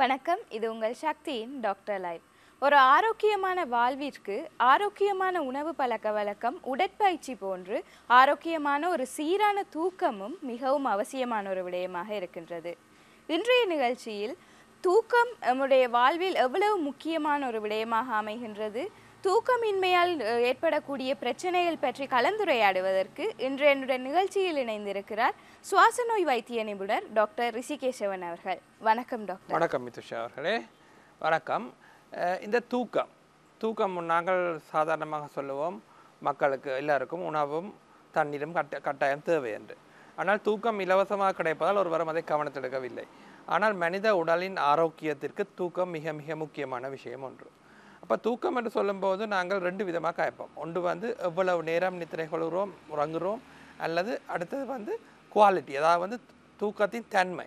வணக்கம் இது உங்கள் சக்தியின் டாக்டர் லைவ் ஒரு ஆரோக்கியமான வாழ்விற்கு ஆரோக்கியமான உணவு பழக்க வழக்கம் உடற்பயிற்சி போன்று ஆரோக்கியமான ஒரு சீரான தூக்கமும் மிகவும் அவசியமான ஒரு விடயமாக இருக்கின்றது இன்றைய நிகழ்ச்சியில் தூக்கம் நம்முடைய வாழ்வில் எவ்வளவு முக்கியமான ஒரு விடயமாக அமைகின்றது தூக்கமின்மையால் ஏற்படக்கூடிய பிரச்சனைகள் பற்றி கலந்துரையாடுவதற்கு இன்று என்னுடைய நிகழ்ச்சியில் இணைந்திருக்கிறார் சுவாச நோய் வைத்திய நிபுணர் டாக்டர் ரிஷிகேஷவன் அவர்கள் வணக்கம் டாக்டர் வணக்கம் மித்துஷா அவர்களே வணக்கம் இந்த தூக்கம் தூக்கம் நாங்கள் சாதாரணமாக சொல்லுவோம் மக்களுக்கு எல்லாருக்கும் உணவும் தண்ணீரும் கட்ட கட்டாயம் தேவை என்று ஆனால் தூக்கம் இலவசமாக கிடைப்பதால் ஒருவரும் அதை கவனத்தெடுக்கவில்லை ஆனால் மனித உடலின் ஆரோக்கியத்திற்கு தூக்கம் மிக மிக முக்கியமான விஷயம் ஒன்று அப்போ தூக்கம் என்று சொல்லும்போது நாங்கள் ரெண்டு விதமாக காய்ப்போம் ஒன்று வந்து எவ்வளவு நேரம் நித்திரை கொள்கிறோம் உறங்குகிறோம் அல்லது அடுத்தது வந்து குவாலிட்டி அதாவது வந்து தூக்கத்தின் தன்மை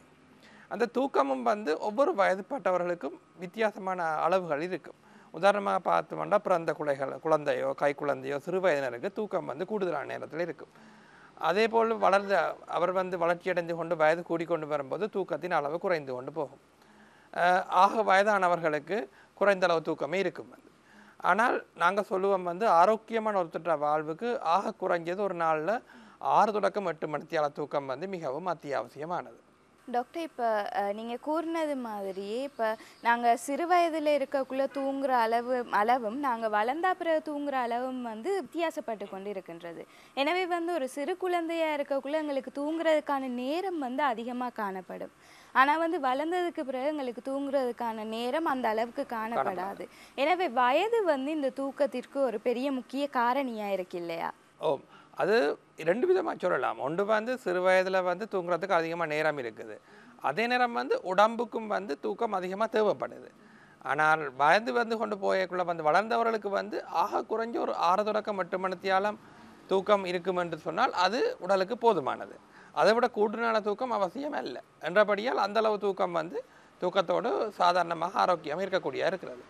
அந்த தூக்கமும் வந்து ஒவ்வொரு வயதுப்பட்டவர்களுக்கும் வித்தியாசமான அளவுகள் இருக்கும் உதாரணமாக பார்த்தோம்னா பிறந்த குலைகள் குழந்தையோ கை குழந்தையோ சிறு வயதினருக்கு தூக்கம் வந்து கூடுதலான நேரத்தில் இருக்கும் அதே போல் வளர்ந்த அவர் வந்து வளர்ச்சியடைந்து கொண்டு வயது கூடிக்கொண்டு வரும்போது தூக்கத்தின் அளவு குறைந்து கொண்டு போகும் ஆக வயதானவர்களுக்கு குறைந்த அளவு தூக்கமே இருக்கும் வந்து ஆனால் நாங்கள் சொல்லுவோம் வந்து ஆரோக்கியமான ஒரு தொற்ற வாழ்வுக்கு ஆக குறைஞ்சது ஒரு நாளில் ஆறு தொடக்கம் எட்டு மணித்தியால தூக்கம் வந்து மிகவும் அத்தியாவசியமானது டாக்டர் இப்போ நீங்கள் கூறினது மாதிரியே இப்போ நாங்கள் சிறு வயதில் இருக்கக்குள்ளே தூங்குகிற அளவு அளவும் நாங்கள் வளர்ந்தா பிறகு தூங்குகிற அளவும் வந்து வித்தியாசப்பட்டு கொண்டு இருக்கின்றது எனவே வந்து ஒரு சிறு குழந்தையாக இருக்கக்குள்ளே எங்களுக்கு தூங்குறதுக்கான நேரம் வந்து அதிகமாக காணப்படும் ஆனால் வந்து வளர்ந்ததுக்கு பிறகு எங்களுக்கு தூங்குறதுக்கான நேரம் அந்த அளவுக்கு காணப்படாது எனவே வயது வந்து இந்த தூக்கத்திற்கு ஒரு பெரிய முக்கிய காரணியாக இருக்கு இல்லையா ஓ அது ரெண்டு விதமாக சொல்லலாம் ஒன்று வந்து சிறு வயதில் வந்து தூங்குறதுக்கு அதிகமாக நேரம் இருக்குது அதே நேரம் வந்து உடம்புக்கும் வந்து தூக்கம் அதிகமாக தேவைப்படுது ஆனால் வயது வந்து கொண்டு போயக்குள்ள வந்து வளர்ந்தவர்களுக்கு வந்து ஆக குறைஞ்ச ஒரு ஆறு தொடக்கம் மட்டுமணத்தியாலும் தூக்கம் இருக்கும் என்று சொன்னால் அது உடலுக்கு போதுமானது அதை விட கூடுதலான தூக்கம் அவசியம் இல்லை என்றபடியால் அந்தளவு தூக்கம் வந்து தூக்கத்தோடு சாதாரணமாக ஆரோக்கியமாக இருக்கக்கூடிய இருக்கிறது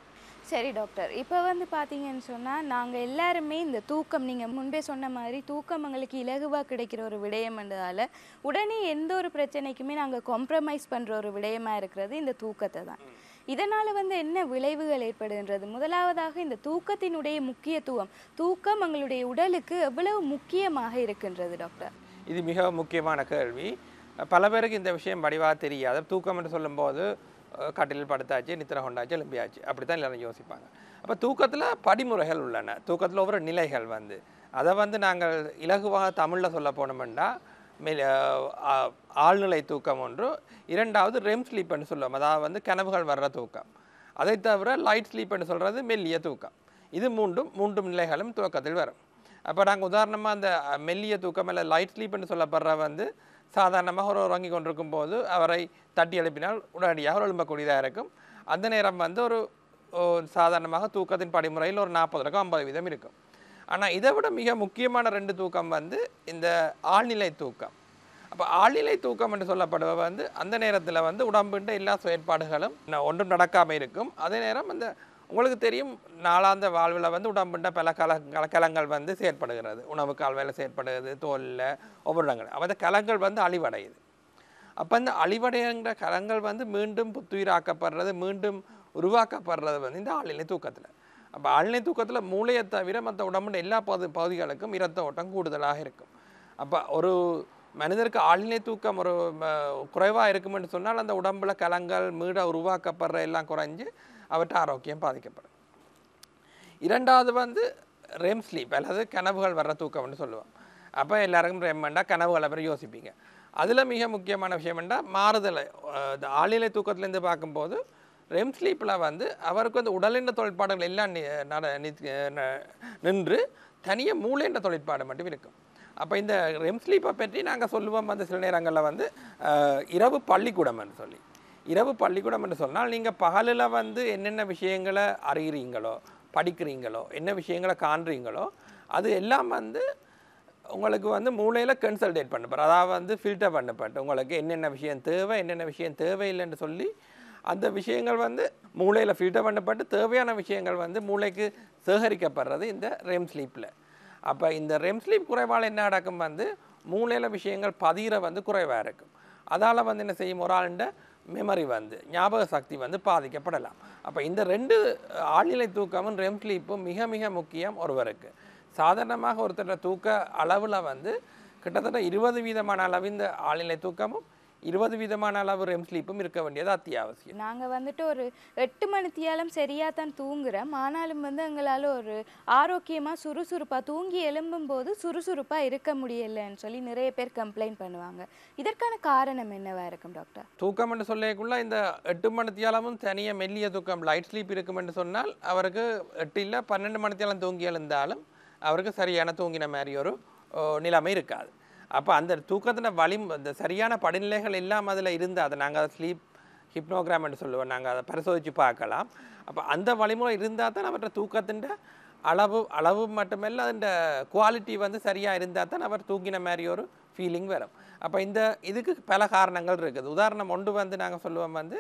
சரி டாக்டர் இப்போ வந்து பார்த்தீங்கன்னு சொன்னால் நாங்கள் எல்லாருமே இந்த தூக்கம் நீங்கள் முன்பே சொன்ன மாதிரி தூக்கம் எங்களுக்கு இலகுவாக கிடைக்கிற ஒரு விடயம்ன்றதால உடனே எந்த ஒரு பிரச்சனைக்குமே நாங்கள் காம்ப்ரமைஸ் பண்ணுற ஒரு விடயமாக இருக்கிறது இந்த தூக்கத்தை தான் இதனால் வந்து என்ன விளைவுகள் ஏற்படுகின்றது முதலாவதாக இந்த தூக்கத்தினுடைய முக்கியத்துவம் தூக்கம் எங்களுடைய உடலுக்கு எவ்வளவு முக்கியமாக இருக்கின்றது டாக்டர் இது மிக முக்கியமான கேள்வி பல பேருக்கு இந்த விஷயம் வடிவாக தெரியாது தூக்கம் என்று சொல்லும்போது கட்டிலில் படுத்தாச்சு நித்திர கொண்டாச்சு எலும்பியாச்சு அப்படி தான் எல்லாரும் யோசிப்பாங்க அப்போ தூக்கத்தில் படிமுறைகள் உள்ளன தூக்கத்தில் ஒவ்வொரு நிலைகள் வந்து அதை வந்து நாங்கள் இலகுவாக தமிழில் சொல்ல போனோம்னா மெ ஆழ்நிலை தூக்கம் ஒன்று இரண்டாவது ரெம் ஸ்லீப்னு சொல்லுவோம் அதாவது வந்து கனவுகள் வர்ற தூக்கம் அதை தவிர லைட் ஸ்லீப்னு சொல்கிறது மெல்லிய தூக்கம் இது மூன்றும் மூன்றும் நிலைகளும் தூக்கத்தில் வரும் அப்போ நாங்கள் உதாரணமாக அந்த மெல்லிய தூக்கம் இல்லை லைட் ஸ்லீப்னு சொல்லப்படுற வந்து சாதாரணமாக ஒரு உறங்கி கொண்டிருக்கும் போது அவரை தட்டி எழுப்பினால் உடனடியாக எழும்பக்கூடியதாக இருக்கும் அந்த நேரம் வந்து ஒரு சாதாரணமாக தூக்கத்தின் படிமுறையில் ஒரு நாற்பது இருக்கும் ஐம்பது வீதம் இருக்கும் ஆனால் இதை விட மிக முக்கியமான ரெண்டு தூக்கம் வந்து இந்த ஆழ்நிலை தூக்கம் அப்போ ஆழ்நிலை தூக்கம் என்று சொல்லப்படுவ வந்து அந்த நேரத்தில் வந்து உடம்புன்ற எல்லா செயற்பாடுகளும் ஒன்றும் நடக்காமல் இருக்கும் அதே நேரம் அந்த உங்களுக்கு தெரியும் நாளாந்த வாழ்வில் வந்து உடம்புண்ட பல கல கலக்கலங்கள் வந்து செயற்படுகிறது உணவு கால்வையில் செயற்படுகிறது தோலில் ஒவ்வொரு இடங்கள் அப்போ அந்த கலங்கள் வந்து அழிவடையுது அப்போ இந்த அழிவடைகிற கலங்கள் வந்து மீண்டும் புத்துயிராக்கப்படுறது மீண்டும் உருவாக்கப்படுறது வந்து இந்த ஆழ்நிலை தூக்கத்தில் அப்போ ஆழ்நிலை தூக்கத்தில் மூளையை தவிர மற்ற உடம்புண்ட எல்லா பகுதி பகுதிகளுக்கும் இரத்த ஓட்டம் கூடுதலாக இருக்கும் அப்போ ஒரு மனிதருக்கு ஆழ்நிலை தூக்கம் ஒரு குறைவாக இருக்குமென்னு சொன்னால் அந்த உடம்பில் கலங்கள் மீட உருவாக்கப்படுற எல்லாம் குறைஞ்சி அவற்றை ஆரோக்கியம் பாதிக்கப்படும் இரண்டாவது வந்து ரெம் ஸ்லீப் அல்லது கனவுகள் வர்ற தூக்கம்னு சொல்லுவோம் அப்போ எல்லாருக்கும் ரெம் வேண்டாம் கனவுகளை பற்றி யோசிப்பீங்க அதில் மிக முக்கியமான விஷயம் என்றால் மாறுதலை ஆளிலை தூக்கத்துலேருந்து பார்க்கும்போது ரெம் ஸ்லீப்பில் வந்து அவருக்கு வந்து உடலின்ற தொழிற்பாடுகள் எல்லாம் நின்று தனியாக மூளைன்ற தொழிற்பாடு மட்டும் இருக்கும் அப்போ இந்த ரெம் ஸ்லீப்பை பற்றி நாங்கள் சொல்லுவோம் வந்து சில நேரங்களில் வந்து இரவு பள்ளிக்கூடம்னு சொல்லி இரவு பள்ளிக்கூடம் என்று சொன்னால் நீங்கள் பகலில் வந்து என்னென்ன விஷயங்களை அறிகிறீங்களோ படிக்கிறீங்களோ என்ன விஷயங்களை காண்றீங்களோ அது எல்லாம் வந்து உங்களுக்கு வந்து மூளையில் கன்சல்டேட் பண்ணப்படுற அதாவது வந்து ஃபில்டர் பண்ணப்பட்டு உங்களுக்கு என்னென்ன விஷயம் தேவை என்னென்ன விஷயம் தேவையில்லைன்னு சொல்லி அந்த விஷயங்கள் வந்து மூளையில் ஃபில்டர் பண்ணப்பட்டு தேவையான விஷயங்கள் வந்து மூளைக்கு சேகரிக்கப்படுறது இந்த ரெம் ஸ்லீப்பில் அப்போ இந்த ரெம் ஸ்லீப் குறைவால் என்ன நடக்கும் வந்து மூளையில் விஷயங்கள் பதிகிற வந்து குறைவாக இருக்கும் அதால் வந்து என்ன செய்யும் ஒரு ஆளுண்ட மெமரி வந்து ஞாபக சக்தி வந்து பாதிக்கப்படலாம் அப்போ இந்த ரெண்டு ஆழ்நிலை தூக்கமும் ரெம் ஸ்லீப்பும் மிக மிக முக்கியம் ஒருவருக்கு சாதாரணமாக ஒருத்தரோட தூக்க அளவில் வந்து கிட்டத்தட்ட இருபது வீதமான அளவு இந்த ஆழ்நிலை தூக்கமும் இருபது விதமான அளவு ரெம் ஸ்லீப்பும் இருக்க வேண்டியது அத்தியாவசியம் நாங்கள் வந்துட்டு ஒரு எட்டு மணித்தியாலும் சரியாக தான் தூங்குறோம் ஆனாலும் வந்து எங்களால் ஒரு ஆரோக்கியமாக சுறுசுறுப்பாக தூங்கி எலும்பும் போது சுறுசுறுப்பாக இருக்க முடியலைன்னு சொல்லி நிறைய பேர் கம்ப்ளைண்ட் பண்ணுவாங்க இதற்கான காரணம் என்னவா இருக்கும் டாக்டர் தூக்கம் என்று சொல்லக்குள்ள இந்த எட்டு மணித்தியாலமும் தனியாக மெல்லிய தூக்கம் லைட் ஸ்லீப் இருக்கும் என்று சொன்னால் அவருக்கு எட்டு இல்லை பன்னெண்டு மணித்தியாலம் தூங்கி எழுந்தாலும் அவருக்கு சரியான தூங்கின மாதிரி ஒரு நிலைமை இருக்காது அப்போ அந்த தூக்கத்தில் வலி இந்த சரியான படிநிலைகள் இல்லாமல் அதில் இருந்து அதை நாங்கள் அதை ஸ்லீப் ஹிப்னோகிராம் என்று சொல்லுவோம் நாங்கள் அதை பரிசோதித்து பார்க்கலாம் அப்போ அந்த வழிமுறை இருந்தால் தான் அவற்றை தூக்கத்தின் அளவு அளவு மட்டுமல்ல அதன் குவாலிட்டி வந்து சரியாக இருந்தால் தான் அவர் தூங்கின மாதிரி ஒரு ஃபீலிங் வரும் அப்போ இந்த இதுக்கு பல காரணங்கள் இருக்குது உதாரணம் ஒன்று வந்து நாங்கள் சொல்லுவோம் வந்து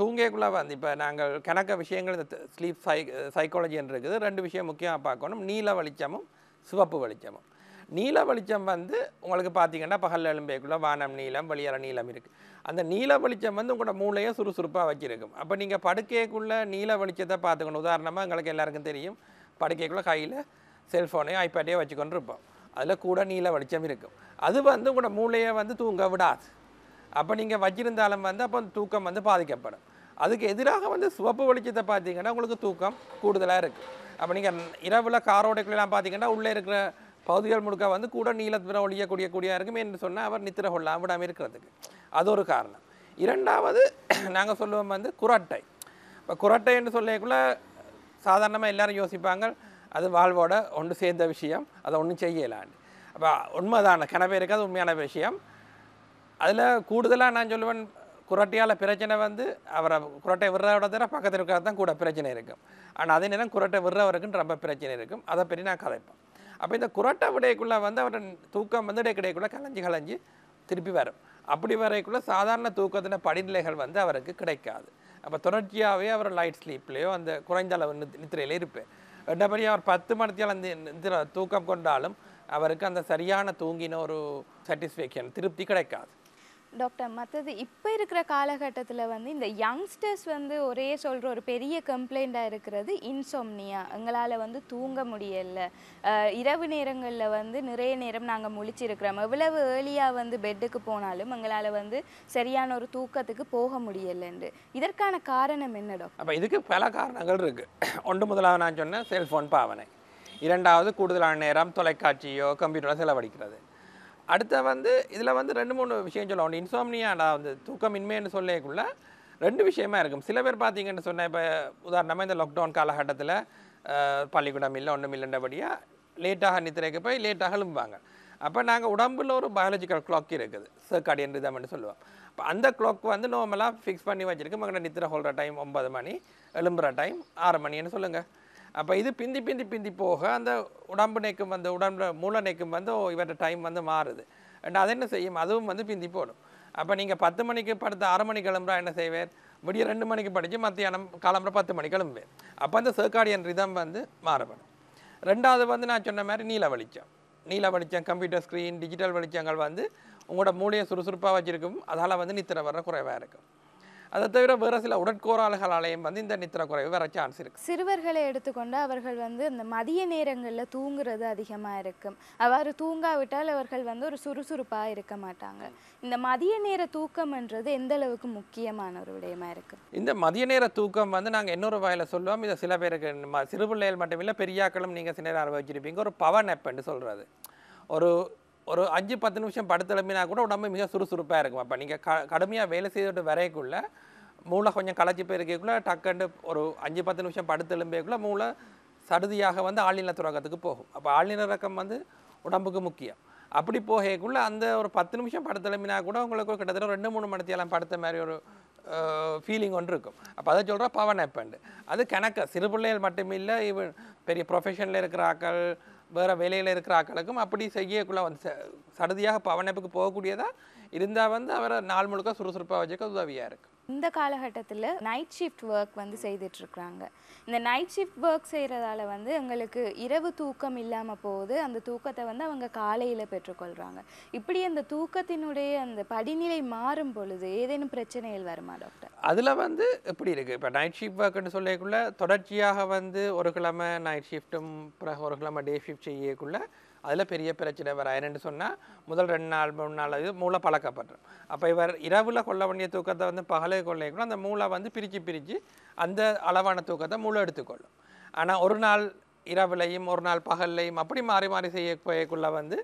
தூங்கக்குள்ளே வந்து இப்போ நாங்கள் கணக்க விஷயங்கள் இந்த ஸ்லீப் சை சைக்காலஜின்னு இருக்குது ரெண்டு விஷயம் முக்கியமாக பார்க்கணும் நீல வெளிச்சமும் சிவப்பு வெளிச்சமும் நீல வெளிச்சம் வந்து உங்களுக்கு பார்த்தீங்கன்னா பகல் எலும்பேக்குள்ள வானம் நீளம் வெளியற நீளம் இருக்குது அந்த நீல வெளிச்சம் வந்து உங்களோட மூளையை சுறுசுறுப்பாக வச்சுருக்கும் அப்போ நீங்கள் படுக்கைக்குள்ளே நீல வெளிச்சத்தை பார்த்துக்கணும் உதாரணமாக எங்களுக்கு எல்லாருக்கும் தெரியும் படுக்கைக்குள்ளே கையில் செல்ஃபோனையும் ஐபேட்டையோ வச்சுக்கொண்டு இருப்போம் அதில் கூட நீல வெளிச்சம் இருக்கும் அது வந்து உங்களோட மூளையை வந்து தூங்க விடாது அப்போ நீங்கள் வச்சிருந்தாலும் வந்து அப்போ தூக்கம் வந்து பாதிக்கப்படும் அதுக்கு எதிராக வந்து சிவப்பு வெளிச்சத்தை பார்த்தீங்கன்னா உங்களுக்கு தூக்கம் கூடுதலாக இருக்குது அப்போ நீங்கள் இரவில் காரோடைக்குள்ளெல்லாம் பார்த்தீங்கன்னா உள்ளே இருக்கிற பகுதிகள் முழுக்க வந்து கூட நீளத்தின ஒழியக்கூடிய கூடிய இருக்குமே என்று சொன்னால் அவர் நித்திர கொள்ளாமல் விடாமல் இருக்கிறதுக்கு அது ஒரு காரணம் இரண்டாவது நாங்கள் சொல்லுவோம் வந்து குரட்டை இப்போ குரட்டை என்று சொல்லக்குள்ள சாதாரணமாக எல்லாரும் யோசிப்பாங்க அது வாழ்வோட ஒன்று சேர்ந்த விஷயம் அதை ஒன்றும் செய்யலான் அப்போ உண்மைதான கனவே இருக்காது உண்மையான விஷயம் அதில் கூடுதலாக நான் சொல்லுவேன் குரட்டையால் பிரச்சனை வந்து அவரை குரட்டை விடுறவரை தர பக்கத்தில் இருக்கிறது தான் கூட பிரச்சனை இருக்கும் ஆனால் அதே நேரம் குரட்டை விடுறவருக்குன்னு ரொம்ப பிரச்சனை இருக்கும் அதை பற்றி நான் கதைப்பேன் அப்போ இந்த குரட்டை விடைக்குள்ளே வந்து அவரோட தூக்கம் வந்து கிடைக்குள்ளே கலைஞ்சி கலைஞ்சி திருப்பி வரும் அப்படி வரைக்குள்ளே சாதாரண தூக்கத்தின படிநிலைகள் வந்து அவருக்கு கிடைக்காது அப்போ தொடர்ச்சியாகவே அவர் லைட் ஸ்லீப்லேயோ அந்த குறைந்த அளவு நித்திரையிலே இருப்பேன் ரெண்டபடி அவர் பத்து மணித்தால் அந்த நித்திர தூக்கம் கொண்டாலும் அவருக்கு அந்த சரியான தூங்கின ஒரு சாட்டிஸ்ஃபேக்ஷன் திருப்தி கிடைக்காது டாக்டர் மற்றது இப்போ இருக்கிற காலகட்டத்தில் வந்து இந்த யங்ஸ்டர்ஸ் வந்து ஒரே சொல்கிற ஒரு பெரிய கம்ப்ளைண்ட்டாக இருக்கிறது இன்சோம்னியா எங்களால் வந்து தூங்க முடியலை இரவு நேரங்களில் வந்து நிறைய நேரம் நாங்கள் முழிச்சிருக்கிறோம் எவ்வளவு ஏர்லியாக வந்து பெட்டுக்கு போனாலும் எங்களால் வந்து சரியான ஒரு தூக்கத்துக்கு போக முடியலைண்டு இதற்கான காரணம் என்ன டாக்டர் அப்போ இதுக்கு பல காரணங்கள் இருக்குது ஒன்று முதலாக நான் சொன்னேன் செல்ஃபோன் பாவனை இரண்டாவது கூடுதலான நேரம் தொலைக்காட்சியோ கம்ப்யூட்டரோ செலவழிக்கிறது அடுத்த வந்து இதில் வந்து ரெண்டு மூணு விஷயம் சொல்லுவோம் ஒன்று இன்சோம்னியாடா வந்து தூக்கமின்மைன்னு சொல்லியக்குள்ள ரெண்டு விஷயமா இருக்கும் சில பேர் பார்த்தீங்கன்னு சொன்னால் இப்போ உதாரணமாக இந்த லாக்டவுன் காலகட்டத்தில் பள்ளிக்கூடம் இல்லை ஒன்றும் இல்லைன்றபடியாக லேட்டாக நித்திரைக்கு போய் லேட்டாக எழும்புவாங்க அப்போ நாங்கள் உடம்புல ஒரு பயாலஜிக்கல் கிளாக் இருக்குது சர்க்காடியன் ரிதம்னு சொல்லுவோம் இப்போ அந்த கிளாக் வந்து நோமலாக ஃபிக்ஸ் பண்ணி வச்சுருக்கு மகனை நித்திரை ஹோல்கிற டைம் ஒன்பது மணி எழும்புற டைம் ஆறு மணின்னு சொல்லுங்கள் அப்போ இது பிந்தி பிந்தி பிந்தி போக அந்த உடம்பு நெக்கும் வந்து உடம்புல மூளை நெக்கும் வந்து இவர்கிட்ட டைம் வந்து மாறுது அண்ட் அது என்ன செய்யும் அதுவும் வந்து பிந்தி போடும் அப்போ நீங்கள் பத்து மணிக்கு படுத்த ஆறு மணி கிளம்புறா என்ன செய்வேன் விடிய ரெண்டு மணிக்கு படித்து மத்தியானம் கிளம்புற பத்து மணி கிளம்புவேன் அப்போ அந்த சர்க்காடியன் ரிதம் வந்து மாறுபடும் ரெண்டாவது வந்து நான் சொன்ன மாதிரி நீல வெளிச்சம் நீல வெளிச்சம் கம்ப்யூட்டர் ஸ்க்ரீன் டிஜிட்டல் வெளிச்சங்கள் வந்து உங்களோட மூளையை சுறுசுறுப்பாக வச்சுருக்கும் அதால் வந்து நித்திர வர குறைவாக இருக்கும் அதை தவிர வேறு சில உடற்கோராளர்களாலேயும் வந்து இந்த நித்திர குறைவு வர சான்ஸ் இருக்குது சிறுவர்களை எடுத்துக்கொண்டு அவர்கள் வந்து இந்த மதிய நேரங்களில் தூங்குறது அதிகமாக இருக்கும் அவ்வாறு தூங்காவிட்டால் அவர்கள் வந்து ஒரு சுறுசுறுப்பாக இருக்க மாட்டாங்க இந்த மதிய நேர தூக்கம்ன்றது எந்த அளவுக்கு முக்கியமான ஒரு விடயமாக இருக்குது இந்த மதிய நேர தூக்கம் வந்து நாங்கள் இன்னொரு வாயில் சொல்லுவோம் இதை சில பேருக்கு சிறு பிள்ளைகள் மட்டுமில்லை பெரியாக்களும் நீங்கள் சில நேரம் அனுபவிச்சிருப்பீங்க ஒரு பவர் நெப்புன்னு சொல்கிறது ஒரு ஒரு அஞ்சு பத்து நிமிஷம் படுத்தெழும்பினா கூட உடம்பு மிக சுறுசுறுப்பாக இருக்கும் அப்போ நீங்கள் க கடுமையாக வேலை செய்துட்டு வரைக்குள்ளே மூளை கொஞ்சம் களைச்சி போயிருக்கக்குள்ளே டக்குண்டு ஒரு அஞ்சு பத்து நிமிஷம் படுத்து எழும்பியக்குள்ளே மூளை சடுதியாக வந்து ஆழ்நில துறக்கத்துக்கு போகும் அப்போ ஆழ்நில ரக்கம் வந்து உடம்புக்கு முக்கியம் அப்படி போகக்குள்ளே அந்த ஒரு பத்து நிமிஷம் படுத்து எழும்பினா கூட உங்களுக்கு கிட்டத்தட்ட ரெண்டு மூணு மணித்தெல்லாம் படுத்த மாதிரி ஒரு ஃபீலிங் ஒன்று இருக்கும் அப்போ அதை சொல்கிற பவன் ஆப்பண்டு அது கணக்க சிறு பிள்ளைகள் மட்டுமே இல்லை இவன் பெரிய ப்ரொஃபஷனில் இருக்கிற ஆக்கள் வேறு வேலையில் இருக்கிற ஆக்களுக்கும் அப்படி செய்யக்குள்ளே வந்து சடுதியாக பவன் நேப்புக்கு போகக்கூடியதாக இருந்தால் வந்து அவரை நாள் முழுக்க சுறுசுறுப்பாக வச்சுக்க உதவியாக இருக்குது இந்த காலகட்டத்தில் நைட் ஷிஃப்ட் ஒர்க் வந்து செய்துட்ருக்குறாங்க இந்த நைட் ஷிஃப்ட் ஒர்க் செய்கிறதால வந்து எங்களுக்கு இரவு தூக்கம் இல்லாமல் போகுது அந்த தூக்கத்தை வந்து அவங்க காலையில் பெற்றுக்கொள்கிறாங்க இப்படி அந்த தூக்கத்தினுடைய அந்த படிநிலை மாறும் பொழுது ஏதேனும் பிரச்சனைகள் வருமா டாக்டர் அதில் வந்து எப்படி இருக்குது இப்போ நைட் ஷிஃப்ட் ஒர்க்குன்னு சொல்லக்குள்ள தொடர்ச்சியாக வந்து ஒரு கிழமை நைட் ஷிஃப்ட்டும் பிறகு ஒரு கிழமை டே ஷிஃப்ட் செய்யக்குள்ள அதில் பெரிய பிரச்சனை வர ஏன்னு சொன்னால் முதல் ரெண்டு நாள் மூணு நாள் இது மூளை பழக்கப்படுறோம் அப்போ இவர் இரவில் கொள்ள வேண்டிய தூக்கத்தை வந்து பகலே கொள்ளையக்கணும் அந்த மூளை வந்து பிரித்து பிரித்து அந்த அளவான தூக்கத்தை மூளை எடுத்துக்கொள்ளும் ஆனால் ஒரு நாள் இரவுலையும் ஒரு நாள் பகல்லையும் அப்படி மாறி மாறி செய்யக்குள்ளே வந்து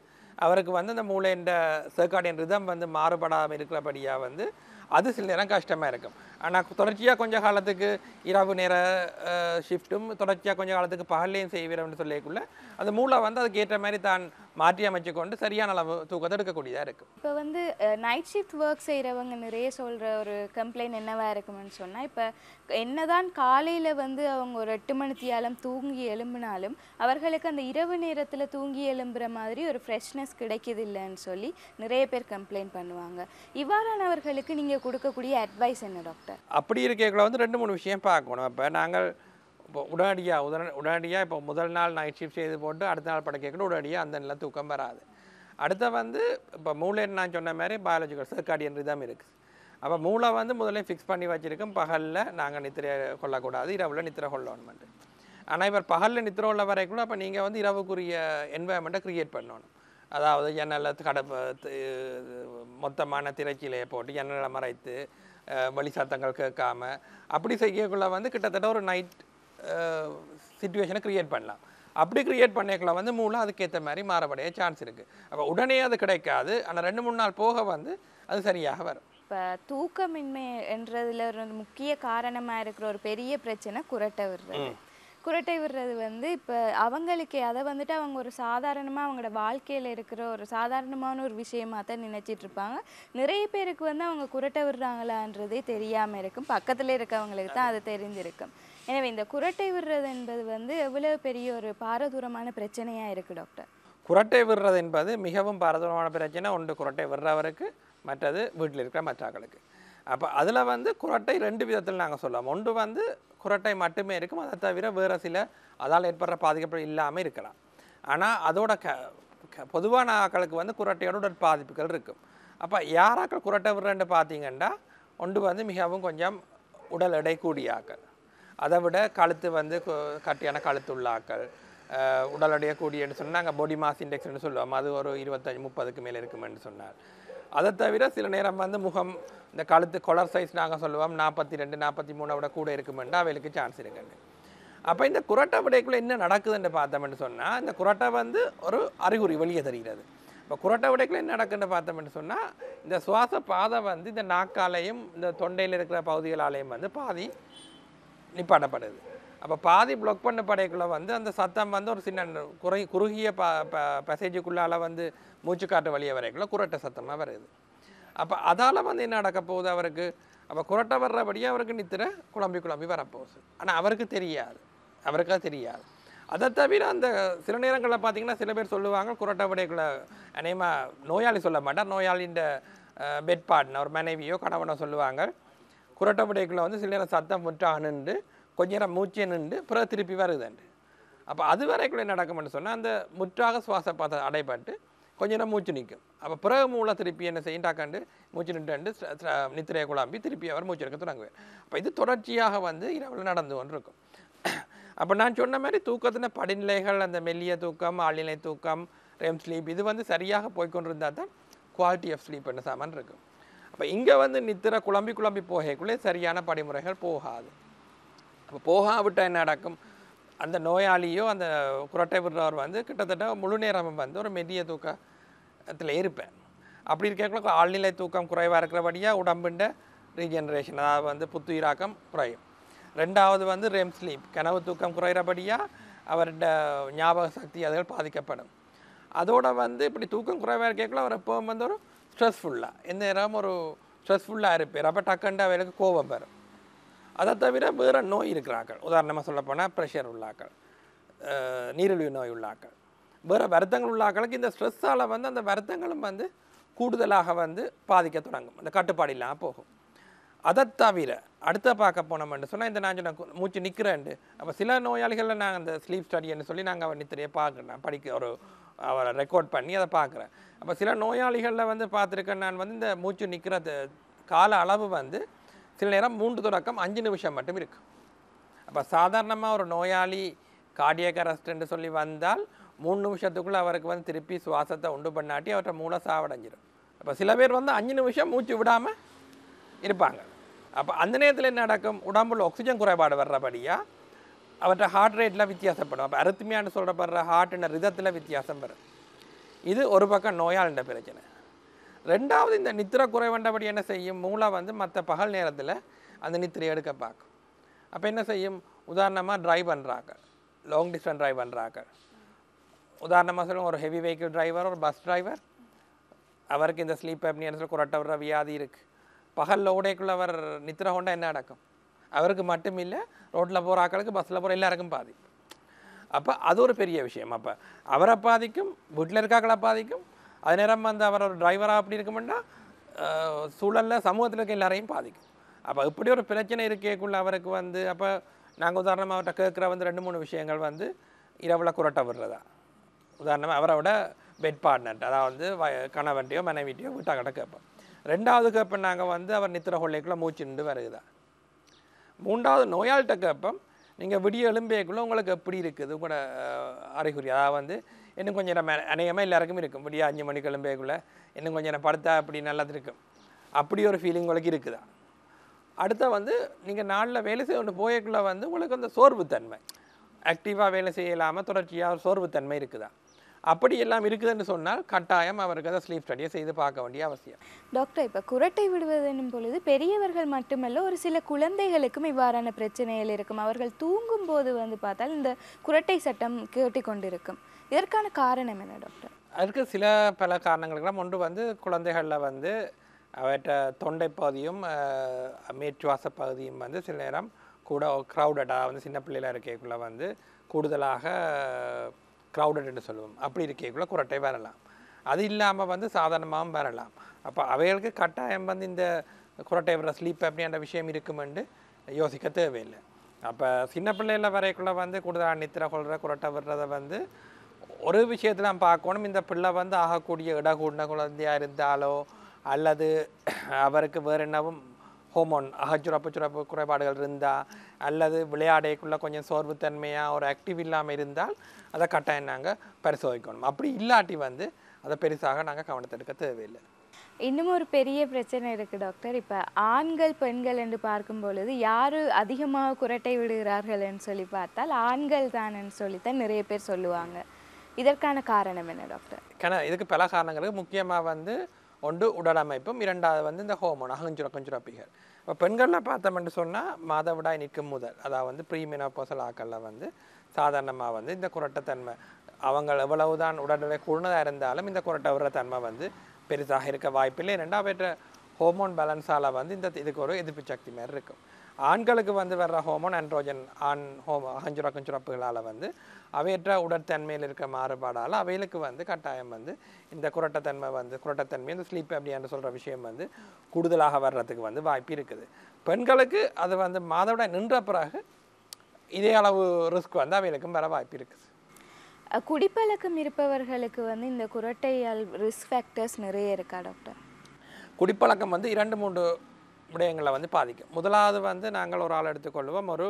அவருக்கு வந்து அந்த மூளை என்ற சேர்க்காடின் ரிதம் வந்து மாறுபடாமல் இருக்கிறபடியாக வந்து அது சில நேரம் கஷ்டமாக இருக்கும் ஆனால் தொடர்ச்சியாக கொஞ்சம் காலத்துக்கு இரவு நேர ஷிஃப்ட்டும் தொடர்ச்சியாக கொஞ்சம் காலத்துக்கு பகல்லையும் செய்வீரம்னு சொல்லிக்குள்ள அந்த மூளை வந்து அதுக்கேற்ற மாதிரி தான் மாற்றி அமைச்சு கொண்டு சரியான அளவு தூக்கத்தை எடுக்கக்கூடியதாக இருக்கு இப்போ வந்து நைட் ஷிஃப்ட் ஒர்க் செய்கிறவங்க நிறைய சொல்கிற ஒரு கம்ப்ளைண்ட் என்னவாக இருக்கும்னு சொன்னால் இப்போ என்னதான் காலையில் வந்து அவங்க ஒரு எட்டு மணித்தியாலம் தூங்கி எழும்பினாலும் அவர்களுக்கு அந்த இரவு நேரத்தில் தூங்கி எழும்புற மாதிரி ஒரு ஃப்ரெஷ்னஸ் கிடைக்கிது இல்லைன்னு சொல்லி நிறைய பேர் கம்ப்ளைண்ட் பண்ணுவாங்க இவ்வாறானவர்களுக்கு நீங்கள் கொடுக்கக்கூடிய அட்வைஸ் என்ன டாக்டர் அப்படி இருக்கிற வந்து ரெண்டு மூணு விஷயம் பார்க்கணும் இப்போ நாங்கள் இப்போ உடனடியாக உடன உடனடியாக இப்போ முதல் நாள் நைட் ஷிஃப்ட் செய்து போட்டு அடுத்த நாள் படம் கேட்கணும் உடனடியாக அந்த நிலை தூக்கம் வராது அடுத்த வந்து இப்போ மூளைன்னு நான் சொன்ன மாதிரி பயாலஜிக்கல் சர்க்காடியன் ரிதம் இருக்குது அப்போ மூளை வந்து முதலே ஃபிக்ஸ் பண்ணி வச்சுருக்கோம் பகலில் நாங்கள் நித்திர கொள்ளக்கூடாது இரவில் நித்திர கொள்ளணுமெண்டு ஆனால் இப்போ பகலில் நித்திர உள்ள வரைக்கும் அப்போ நீங்கள் வந்து இரவுக்குரிய என்வாயன்மெண்ட்டை க்ரியேட் பண்ணணும் அதாவது ஜன்னலில் கடை மொத்தமான திரைச்சிலையை போட்டு ஜன்னலை மறைத்து வழி சத்தங்கள் கேட்காம அப்படி செய்யக்குள்ளே வந்து கிட்டத்தட்ட ஒரு நைட் சுச்சுவேஷனை க்ரியேட் பண்ணலாம் அப்படி க்ரியேட் பண்ணிக்கலாம் வந்து மூலம் அதுக்கேற்ற மாதிரி மாறப்படைய சான்ஸ் இருக்குது அப்போ உடனே அது கிடைக்காது ஆனால் ரெண்டு மூணு நாள் போக வந்து அது சரியாக வரும் இப்போ தூக்கமின்மை என்றதில் ஒரு முக்கிய காரணமாக இருக்கிற ஒரு பெரிய பிரச்சனை குரட்டை விடுறது குரட்டை விடுறது வந்து இப்போ அவங்களுக்கு அதை வந்துட்டு அவங்க ஒரு சாதாரணமாக அவங்களோட வாழ்க்கையில் இருக்கிற ஒரு சாதாரணமான ஒரு விஷயமாக தான் நினச்சிட்டு இருப்பாங்க நிறைய பேருக்கு வந்து அவங்க குரட்டை விடுறாங்களான்றதே தெரியாமல் இருக்கும் பக்கத்தில் இருக்கவங்களுக்கு தான் அது தெரிஞ்சிருக்கும் எனவே இந்த குரட்டை விடுறது என்பது வந்து எவ்வளோ பெரிய ஒரு பாரதூரமான பிரச்சனையாக இருக்குது டாக்டர் குரட்டை விடுறது என்பது மிகவும் பாரதூரமான பிரச்சனை ஒன்று குரட்டை விடுறவருக்கு மற்றது வீட்டில் இருக்கிற மற்ற ஆக்களுக்கு அப்போ அதில் வந்து குரட்டை ரெண்டு விதத்தில் நாங்கள் சொல்லலாம் ஒன்று வந்து குரட்டை மட்டுமே இருக்கும் அதை தவிர வேறு சில அதால் ஏற்படுற பாதிக்கப்பட இல்லாமல் இருக்கலாம் ஆனால் அதோட க பொதுவான ஆக்களுக்கு வந்து குரட்டையோட உடல் பாதிப்புகள் இருக்கும் அப்போ யாராக்கள் குரட்டை விடுறேன்னு பார்த்தீங்கன்னா ஒன்று வந்து மிகவும் கொஞ்சம் உடல் எடை கூடிய ஆக்கள் அதை விட கழுத்து வந்து கட்டியான கழுத்துள்ளாக்கள் உடல் எடையை கூடியன்னு சொன்னால் பாடி மாஸ் இண்டெக்ஸ்னு சொல்லுவோம் அது ஒரு இருபத்தஞ்சி முப்பதுக்கு மேலே இருக்குமென்னு சொன்னார் அதை தவிர சில நேரம் வந்து முகம் இந்த கழுத்து கொலர் சைஸ் நாங்கள் சொல்லுவோம் நாற்பத்தி ரெண்டு நாற்பத்தி மூணை விட கூட இருக்குமெண்டு அவளுக்கு சான்ஸ் இருக்குன்னு அப்போ இந்த குரட்டை விடைக்குள்ளே என்ன நடக்குதுன்னு பார்த்தோம்னு சொன்னால் இந்த குரட்டை வந்து ஒரு அறிகுறி வெளியே தெரிகிறது இப்போ குரட்டை விடைக்குள்ளே என்ன நடக்குதுன்னு பார்த்தோம்னு சொன்னால் இந்த சுவாச பாதை வந்து இந்த நாக்காலையும் இந்த தொண்டையில் இருக்கிற பகுதிகளாலையும் வந்து பாதி நிப்பாட்டப்படுது அப்போ பாதி பிளாக் பண்ண படைக்குள்ளே வந்து அந்த சத்தம் வந்து ஒரு சின்ன குறை குறுகிய ப ப பசேஜுக்குள்ளால் வந்து மூச்சு காட்டு வழியை வரைக்குள்ள குரட்ட சத்தமாக வருது அப்போ அதால் வந்து என்ன நடக்க போகுது அவருக்கு அப்போ குரட்டை வர்றபடியே அவருக்கு நித்திர குழம்பி குழம்பி வரப்போகுது ஆனால் அவருக்கு தெரியாது அவருக்கா தெரியாது அதை தவிர அந்த சில நேரங்களில் பார்த்தீங்கன்னா சில பேர் சொல்லுவாங்க குரட்டை படைக்குள்ளே அநேகமாக நோயாளி சொல்ல மாட்டார் நோயாளின்ற பெட் பார்ட்னர் ஒரு மனைவியோ கணவனோ சொல்லுவாங்க புரட்டப்படைக்குள்ளே வந்து சில நேரம் சத்தம் விட்டு அணுண்டு கொஞ்ச நேரம் மூச்சை நின்று பிறகு திருப்பி வருதுண்டு அப்போ அது வரைக்குள்ளே நடக்கும்னு சொன்னால் அந்த முற்றாக சுவாச பாத்த அடைப்பட்டு கொஞ்ச நேரம் மூச்சு நிற்கும் அப்போ பிறகு மூளை திருப்பி என்ன செய்யும் மூச்சு நின்று நித்திரையை குழம்பி திருப்பி அவர் மூச்சு எடுக்க தொடங்குவேன் அப்போ இது தொடர்ச்சியாக வந்து இரவில் நடந்து கொண்டு இருக்கும் அப்போ நான் சொன்ன மாதிரி தூக்கத்தின படிநிலைகள் அந்த மெல்லிய தூக்கம் ஆழ்நிலை தூக்கம் ரெம் ஸ்லீப் இது வந்து சரியாக போய்கொண்டிருந்தால் தான் குவாலிட்டி ஆஃப் ஸ்லீப் என்ன சாமான் இருக்கும் அப்போ இங்கே வந்து நித்திர குழம்பி குழம்பி போகக்குள்ளே சரியான படிமுறைகள் போகாது அப்போ போகாவிட்டால் என்ன நடக்கும் அந்த நோயாளியோ அந்த குரட்டை விடுறவர் வந்து கிட்டத்தட்ட முழு நேரமும் வந்து ஒரு மெதிய தூக்கத்தில் இருப்பேன் அப்படி இருக்கக்குள்ள ஆழ்நிலை தூக்கம் குறைவாக இருக்கிறபடியாக உடம்புண்ட ரீஜெனரேஷன் அதாவது வந்து புத்துயிராக்கம் குறையும் ரெண்டாவது வந்து ரெம் ஸ்லீப் கனவு தூக்கம் குறைகிறபடியாக அவரோட ஞாபக சக்தி அதுகள் பாதிக்கப்படும் அதோடு வந்து இப்படி தூக்கம் குறைவாக இருக்கக்குள்ள அவர் எப்போவும் வந்து ஒரு ஸ்ட்ரெஸ்ஃபுல்லாக எந்நேரம் ஒரு ஸ்ட்ரெஸ்ஃபுல்லாக இருப்பார் அப்போ டக்குண்டு அவருக்கு கோபம் வரும் அதை தவிர வேறு நோய் இருக்கிறாக்கள் உதாரணமாக சொல்லப்போனால் ப்ரெஷர் உள்ளாக்கள் நீரிழிவு நோய் உள்ளாக்கள் வேறு வருத்தங்கள் உள்ளாக்களுக்கு இந்த ஸ்ட்ரெஸ்ஸால் வந்து அந்த வருத்தங்களும் வந்து கூடுதலாக வந்து பாதிக்க தொடங்கும் அந்த கட்டுப்பாடு இல்லாமல் போகும் அதை தவிர அடுத்த பார்க்க போனோம்னு சொன்னால் இந்த நான் சொன்ன மூச்சு நிற்கிறேன்ட்டு அப்போ சில நோயாளிகளில் நாங்கள் அந்த ஸ்லீப் ஸ்டடின்னு சொல்லி நாங்கள் நித்திரையை பார்க்கணும் படிக்க ஒரு அவரை ரெக்கார்ட் பண்ணி அதை பார்க்குறேன் அப்போ சில நோயாளிகளில் வந்து பார்த்துருக்கேன் நான் வந்து இந்த மூச்சு நிற்கிற கால அளவு வந்து சில நேரம் மூன்று தொடக்கம் அஞ்சு நிமிஷம் மட்டும் இருக்குது அப்போ சாதாரணமாக ஒரு நோயாளி கார்டியக் என்று சொல்லி வந்தால் மூணு நிமிஷத்துக்குள்ளே அவருக்கு வந்து திருப்பி சுவாசத்தை உண்டு பண்ணாட்டி அவர்கிட்ட மூளை சாவடைஞ்சிடும் அப்போ சில பேர் வந்து அஞ்சு நிமிஷம் மூச்சு விடாமல் இருப்பாங்க அப்போ அந்த நேரத்தில் என்ன நடக்கும் உடம்புல ஆக்சிஜன் குறைபாடு வர்றபடியாக அவற்ற ஹார்ட் ரேட்லாம் வித்தியாசப்படும் அப்போ அருத்துமையான்னு சொல்கிறப்படுற ஹார்ட்டுன ரிதத்தில் வித்தியாசம் வரும் இது ஒரு பக்கம் நோயாளின்ற பிரச்சனை ரெண்டாவது இந்த குறை குறைவண்டபடி என்ன செய்யும் மூளை வந்து மற்ற பகல் நேரத்தில் அந்த நித்திரை எடுக்க பார்க்கும் அப்போ என்ன செய்யும் உதாரணமாக ட்ரைவ் பண்ணுறாங்க லாங் டிஸ்டன்ஸ் ட்ரைவ் பண்ணுறாங்க உதாரணமாக சொல்லுவோம் ஒரு ஹெவி வெஹிக்கிள் டிரைவர் ஒரு பஸ் டிரைவர் அவருக்கு இந்த ஸ்லீப் அப்னியன்ஸில் குரட்ட வியாதி இருக்குது பகல் லோடைக்குள்ளே அவர் நித்திர கொண்டா என்ன நடக்கும் அவருக்கு மட்டும் இல்லை ரோட்டில் போகிற ஆக்களுக்கு பஸ்ஸில் போகிற எல்லாருக்கும் பாதிப்பு அப்போ அது ஒரு பெரிய விஷயம் அப்போ அவரை பாதிக்கும் வீட்டில் இருக்காக்களை பாதிக்கும் அது நேரம் வந்து அவர் ஒரு டிரைவராக அப்படி இருக்குமெண்டா சூழலில் சமூகத்தில் இருக்க எல்லாரையும் பாதிக்கும் அப்போ இப்படி ஒரு பிரச்சனை இருக்கேக்குள்ள அவருக்கு வந்து அப்போ நாங்கள் உதாரணமாக அவர்கிட்ட கேட்குற வந்து ரெண்டு மூணு விஷயங்கள் வந்து இரவில் குரட்ட விடுறதா உதாரணமாக அவரோட பெட் பார்ட்னர் அதாவது வந்து கணவன்ட்டையோ மனைவிட்டையோ வீட்டாக்கிட்ட கேட்போம் ரெண்டாவது கேட்போம் நாங்கள் வந்து அவர் நித்திர கொள்ளைக்குள்ளே நின்று வருகுதா மூன்றாவது நோயாளிகிட்ட கேட்போம் நீங்கள் விடிய எலும்பியக்குள்ளே உங்களுக்கு எப்படி இருக்குது கூட அறிகுறி அதாவது வந்து இன்னும் கொஞ்சம் நேரம் அநேகமாக எல்லாருக்கும் இருக்கும் விடிய அஞ்சு மணிக்கு எலும்பியக்குள்ளே இன்னும் கொஞ்சம் நேரம் படுத்தா அப்படி நல்லது இருக்கும் அப்படி ஒரு ஃபீலிங் உங்களுக்கு இருக்குதா அடுத்த வந்து நீங்கள் நாளில் வேலை செய்ய ஒன்று போயக்குள்ளே வந்து உங்களுக்கு அந்த சோர்வுத்தன்மை ஆக்டிவாக வேலை செய்யலாமல் தொடர்ச்சியாக சோர்வுத்தன்மை இருக்குதா அப்படி எல்லாம் இருக்குதுன்னு சொன்னால் கட்டாயம் அவருக்கு அதை ஸ்லீப் ஸ்டடியை செய்து பார்க்க வேண்டிய அவசியம் டாக்டர் இப்போ குரட்டை விடுவதும் பொழுது பெரியவர்கள் மட்டுமல்ல ஒரு சில குழந்தைகளுக்கும் இவ்வாறான பிரச்சனைகள் இருக்கும் அவர்கள் தூங்கும் போது வந்து பார்த்தால் இந்த குரட்டை சட்டம் கொண்டிருக்கும் இதற்கான காரணம் என்ன டாக்டர் அதுக்கு சில பல காரணங்களுக்கெல்லாம் ஒன்று வந்து குழந்தைகளில் வந்து அவற்ற தொண்டை பகுதியும் மேற்றுவாச பகுதியும் வந்து சில நேரம் கூட க்ரௌடடாக வந்து சின்ன பிள்ளைகளாக இருக்கக்குள்ளே வந்து கூடுதலாக க்ரௌடட் என்று சொல்லுவோம் அப்படி இருக்கக்குள்ள குரட்டை வரலாம் அது இல்லாமல் வந்து சாதாரணமாகவும் வரலாம் அப்போ அவைகளுக்கு கட்டாயம் வந்து இந்த குரட்டை வர ஸ்லீப் அப்படின்ற விஷயம் இருக்குமென்று யோசிக்க தேவையில்லை அப்போ சின்ன பிள்ளைகள வரைக்குள்ள வந்து கூடுதலாக நித்திர கொள்கிற குரட்டை விடுறதை வந்து ஒரு விஷயத்தில் நம்ம பார்க்கணும் இந்த பிள்ளை வந்து ஆகக்கூடிய இடகூடின குழந்தையாக இருந்தாலோ அல்லது அவருக்கு வேறு என்னவும் ஹோமோன் அகச்சுரப்பு சுரப்பு குறைபாடுகள் இருந்தால் அல்லது விளையாடைக்குள்ளே கொஞ்சம் சோர்வுத்தன்மையாக ஒரு ஆக்டிவ் இல்லாமல் இருந்தால் அதை கட்டாயம் நாங்கள் பரிசோதிக்கணும் அப்படி இல்லாட்டி வந்து அதை பெருசாக நாங்கள் கவனத்தை எடுக்க தேவையில்லை இன்னும் ஒரு பெரிய பிரச்சனை இருக்குது டாக்டர் இப்போ ஆண்கள் பெண்கள் என்று பார்க்கும் பொழுது யார் அதிகமாக குரட்டை விடுகிறார்கள் என்று சொல்லி பார்த்தால் ஆண்கள் தான் என்று சொல்லித்தான் நிறைய பேர் சொல்லுவாங்க இதற்கான காரணம் என்ன டாக்டர் இதுக்கு பல காரணங்களுக்கு முக்கியமாக வந்து ஒன்று உடல் அமைப்பும் இரண்டாவது வந்து இந்த ஹோமோன் அகஞ்சுர கொஞ்சுரப்பிகள் இப்போ பெண்களில் என்று சொன்னால் மாதவிடாய் நிற்கும் முதல் அதாவது வந்து ப்ரீமெனோபோசல் ஆக்களில் வந்து சாதாரணமாக வந்து இந்த குரட்டத்தன்மை அவங்க எவ்வளவுதான் உடல்நிலை குழுனதாக இருந்தாலும் இந்த குரட்டை விடுற தன்மை வந்து பெருசாக இருக்க வாய்ப்பில்லை ரெண்டாவது ஹோமோன் பேலன்ஸால் வந்து இந்த இதுக்கு ஒரு எதிர்ப்பு சக்தி மாதிரி இருக்கும் ஆண்களுக்கு வந்து வர்ற ஹோமோன் அண்ட்ரோஜன் ஆண் ஹோமோ அகஞ்சுரா குஞ்சுரப்புகளால் வந்து அவையற்ற உடற்தன்மையில் இருக்க மாறுபாடால் அவைகளுக்கு வந்து கட்டாயம் வந்து இந்த குரட்டத்தன்மை வந்து குரட்டத்தன்மை இந்த ஸ்லீப் அப்படின்னு சொல்கிற விஷயம் வந்து கூடுதலாக வர்றதுக்கு வந்து வாய்ப்பு இருக்குது பெண்களுக்கு அது வந்து மாதவிட நின்ற பிறகு இதே அளவு ரிஸ்க் வந்து அவைகளுக்கும் வர வாய்ப்பு இருக்குது குடிப்பழக்கம் இருப்பவர்களுக்கு வந்து இந்த குரட்டையால் ரிஸ்க் ஃபேக்டர்ஸ் நிறைய இருக்கா டாக்டர் குடிப்பழக்கம் வந்து இரண்டு மூன்று விடயங்களை வந்து பாதிக்கும் முதலாவது வந்து நாங்கள் ஒரு ஆள் எடுத்துக்கொள்வோம் ஒரு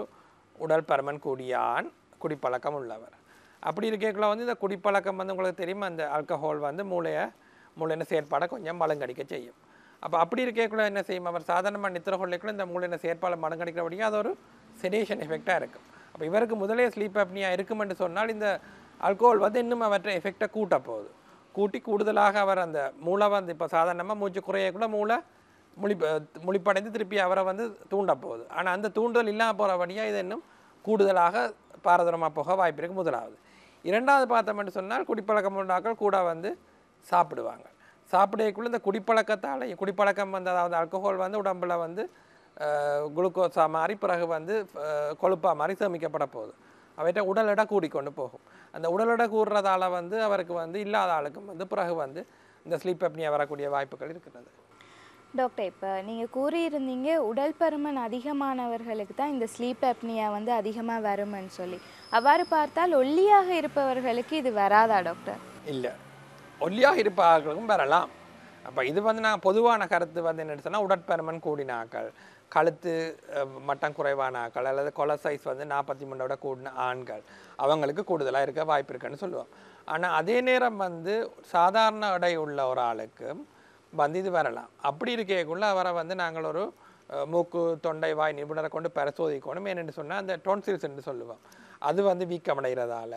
உடல் பருமன் கூடியான் குடிப்பழக்கம் உள்ளவர் அப்படி இருக்கக்குள்ள வந்து இந்த குடிப்பழக்கம் வந்து உங்களுக்கு தெரியும் அந்த ஆல்கஹால் வந்து மூளையை மூளையின செயற்பாடை கொஞ்சம் மலங்கடிக்க செய்யும் அப்போ அப்படி இருக்கக்குள்ள என்ன செய்யும் அவர் சாதாரணமாக நித்திர கொள்ளைக்குள்ள இந்த மூளையின செயற்பாடு மலங்கடிக்கிறபடியும் அது ஒரு செடேஷன் எஃபெக்டாக இருக்கும் அப்போ இவருக்கு முதலே ஸ்லீப் அப்னியாக இருக்குமென்று சொன்னால் இந்த ஆல்கோஹால் வந்து இன்னும் அவற்றை எஃபெக்டை கூட்ட போகுது கூட்டி கூடுதலாக அவர் அந்த மூளை வந்து இப்போ சாதாரணமாக மூச்சு குறையக்குள்ள மூளை முழி முழிப்படைந்து திருப்பி அவரை வந்து தூண்ட போகுது ஆனால் அந்த தூண்டுதல் இல்லாமல் போகிற வழியாக இது இன்னும் கூடுதலாக பாரதூரமாக போக வாய்ப்பு இருக்குது முதலாவது இரண்டாவது என்று சொன்னால் குடிப்பழக்கம் உண்டாக்கள் கூட வந்து சாப்பிடுவாங்க சாப்பிடக்குள்ளே இந்த குடிப்பழக்கத்தால் குடிப்பழக்கம் வந்து அதாவது அல்கோஹோல் வந்து உடம்பில் வந்து குளுக்கோஸாக மாறி பிறகு வந்து கொழுப்பாக மாறி சேமிக்கப்பட போகுது அவற்றை உடல் எடை கூடிக்கொண்டு போகும் அந்த உடல் எடை கூடுறதால வந்து அவருக்கு வந்து இல்லாத ஆளுக்கும் வந்து பிறகு வந்து இந்த ஸ்லீப் அப்னியா வரக்கூடிய வாய்ப்புகள் இருக்கிறது டாக்டர் இப்போ நீங்கள் கூறியிருந்தீங்க உடல் பருமன் அதிகமானவர்களுக்கு தான் இந்த ஸ்லீப் அப்னியா வந்து அதிகமாக வரும்னு சொல்லி அவ்வாறு பார்த்தால் ஒல்லியாக இருப்பவர்களுக்கு இது வராதா டாக்டர் இல்லை ஒல்லியாக இருப்பவர்களுக்கும் வரலாம் அப்போ இது வந்து நான் பொதுவான கருத்து வந்து என்ன சொன்னால் உடற்பருமன் கூடின ஆக்கள் கழுத்து மட்டம் குறைவான ஆக்கள் அல்லது கொலை சைஸ் வந்து நாற்பத்தி மூணோட கூடின ஆண்கள் அவங்களுக்கு கூடுதலாக இருக்க வாய்ப்பு இருக்குன்னு சொல்லுவோம் ஆனால் அதே நேரம் வந்து சாதாரண எடை உள்ள ஒரு ஆளுக்கும் வந்து இது வரலாம் அப்படி இருக்கக்குள்ள அவரை வந்து நாங்கள் ஒரு மூக்கு தொண்டை வாய் நிபுணரை கொண்டு பரிசோதிக்கணும் ஏன்னு சொன்னால் அந்த டோன்சில்ஸ் என்று சொல்லுவோம் அது வந்து வீக்கமடைகிறதால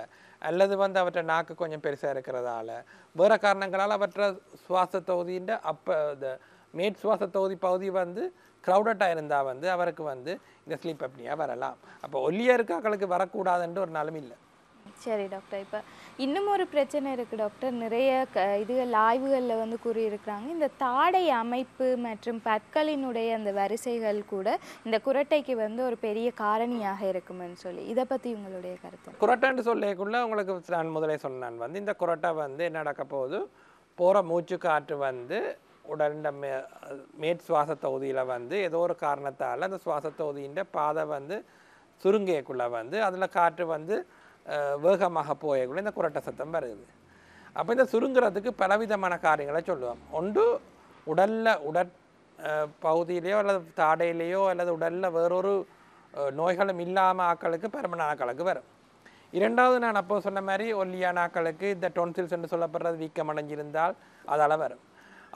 அல்லது வந்து அவற்றை நாக்கு கொஞ்சம் பெருசாக இருக்கிறதால வேறு காரணங்களால் அவற்றை சுவாச தொகுதியின் அப்போ இந்த மேட் சுவாச தொகுதி பகுதி வந்து க்ரௌடட்டாக இருந்தால் வந்து அவருக்கு வந்து இந்த ஸ்லீப் அப்படியாக வரலாம் அப்போ ஒல்லியாக இருக்காக்களுக்கு வரக்கூடாதுன்ற ஒரு நிலமில்லை சரி டாக்டர் இப்போ இன்னும் ஒரு பிரச்சனை இருக்குது டாக்டர் நிறைய க இது ஆய்வுகளில் வந்து கூறியிருக்கிறாங்க இந்த தாடை அமைப்பு மற்றும் பற்களினுடைய அந்த வரிசைகள் கூட இந்த குரட்டைக்கு வந்து ஒரு பெரிய காரணியாக இருக்கும்னு சொல்லி இதை பற்றி உங்களுடைய கருத்து குரட்டைன்னு சொல்லக்குள்ள உங்களுக்கு நான் முதலே சொன்னேன் வந்து இந்த குரட்டை வந்து என்ன நடக்க போகுது போகிற மூச்சு காற்று வந்து உடல்ட மே மேட் சுவாச தொகுதியில் வந்து ஏதோ ஒரு காரணத்தால் அந்த சுவாச தொகுதியின் பாதை வந்து சுருங்கியக்குள்ளே வந்து அதில் காற்று வந்து வேகமாக கூட இந்த குரட்ட சத்தம் வருது அப்போ இந்த சுருங்குறதுக்கு பலவிதமான காரியங்களை சொல்லுவோம் ஒன்று உடலில் உடற் பகுதியிலேயோ அல்லது தாடையிலேயோ அல்லது உடலில் வேறொரு நோய்களும் இல்லாமல் ஆக்களுக்கு பருமன ஆக்களுக்கு வரும் இரண்டாவது நான் அப்போ சொன்ன மாதிரி ஒல்லியான ஆக்களுக்கு இந்த டொன்சில்ஸ் என்று சொல்லப்படுறது வீக்கம் அடைஞ்சிருந்தால் அதால் வரும்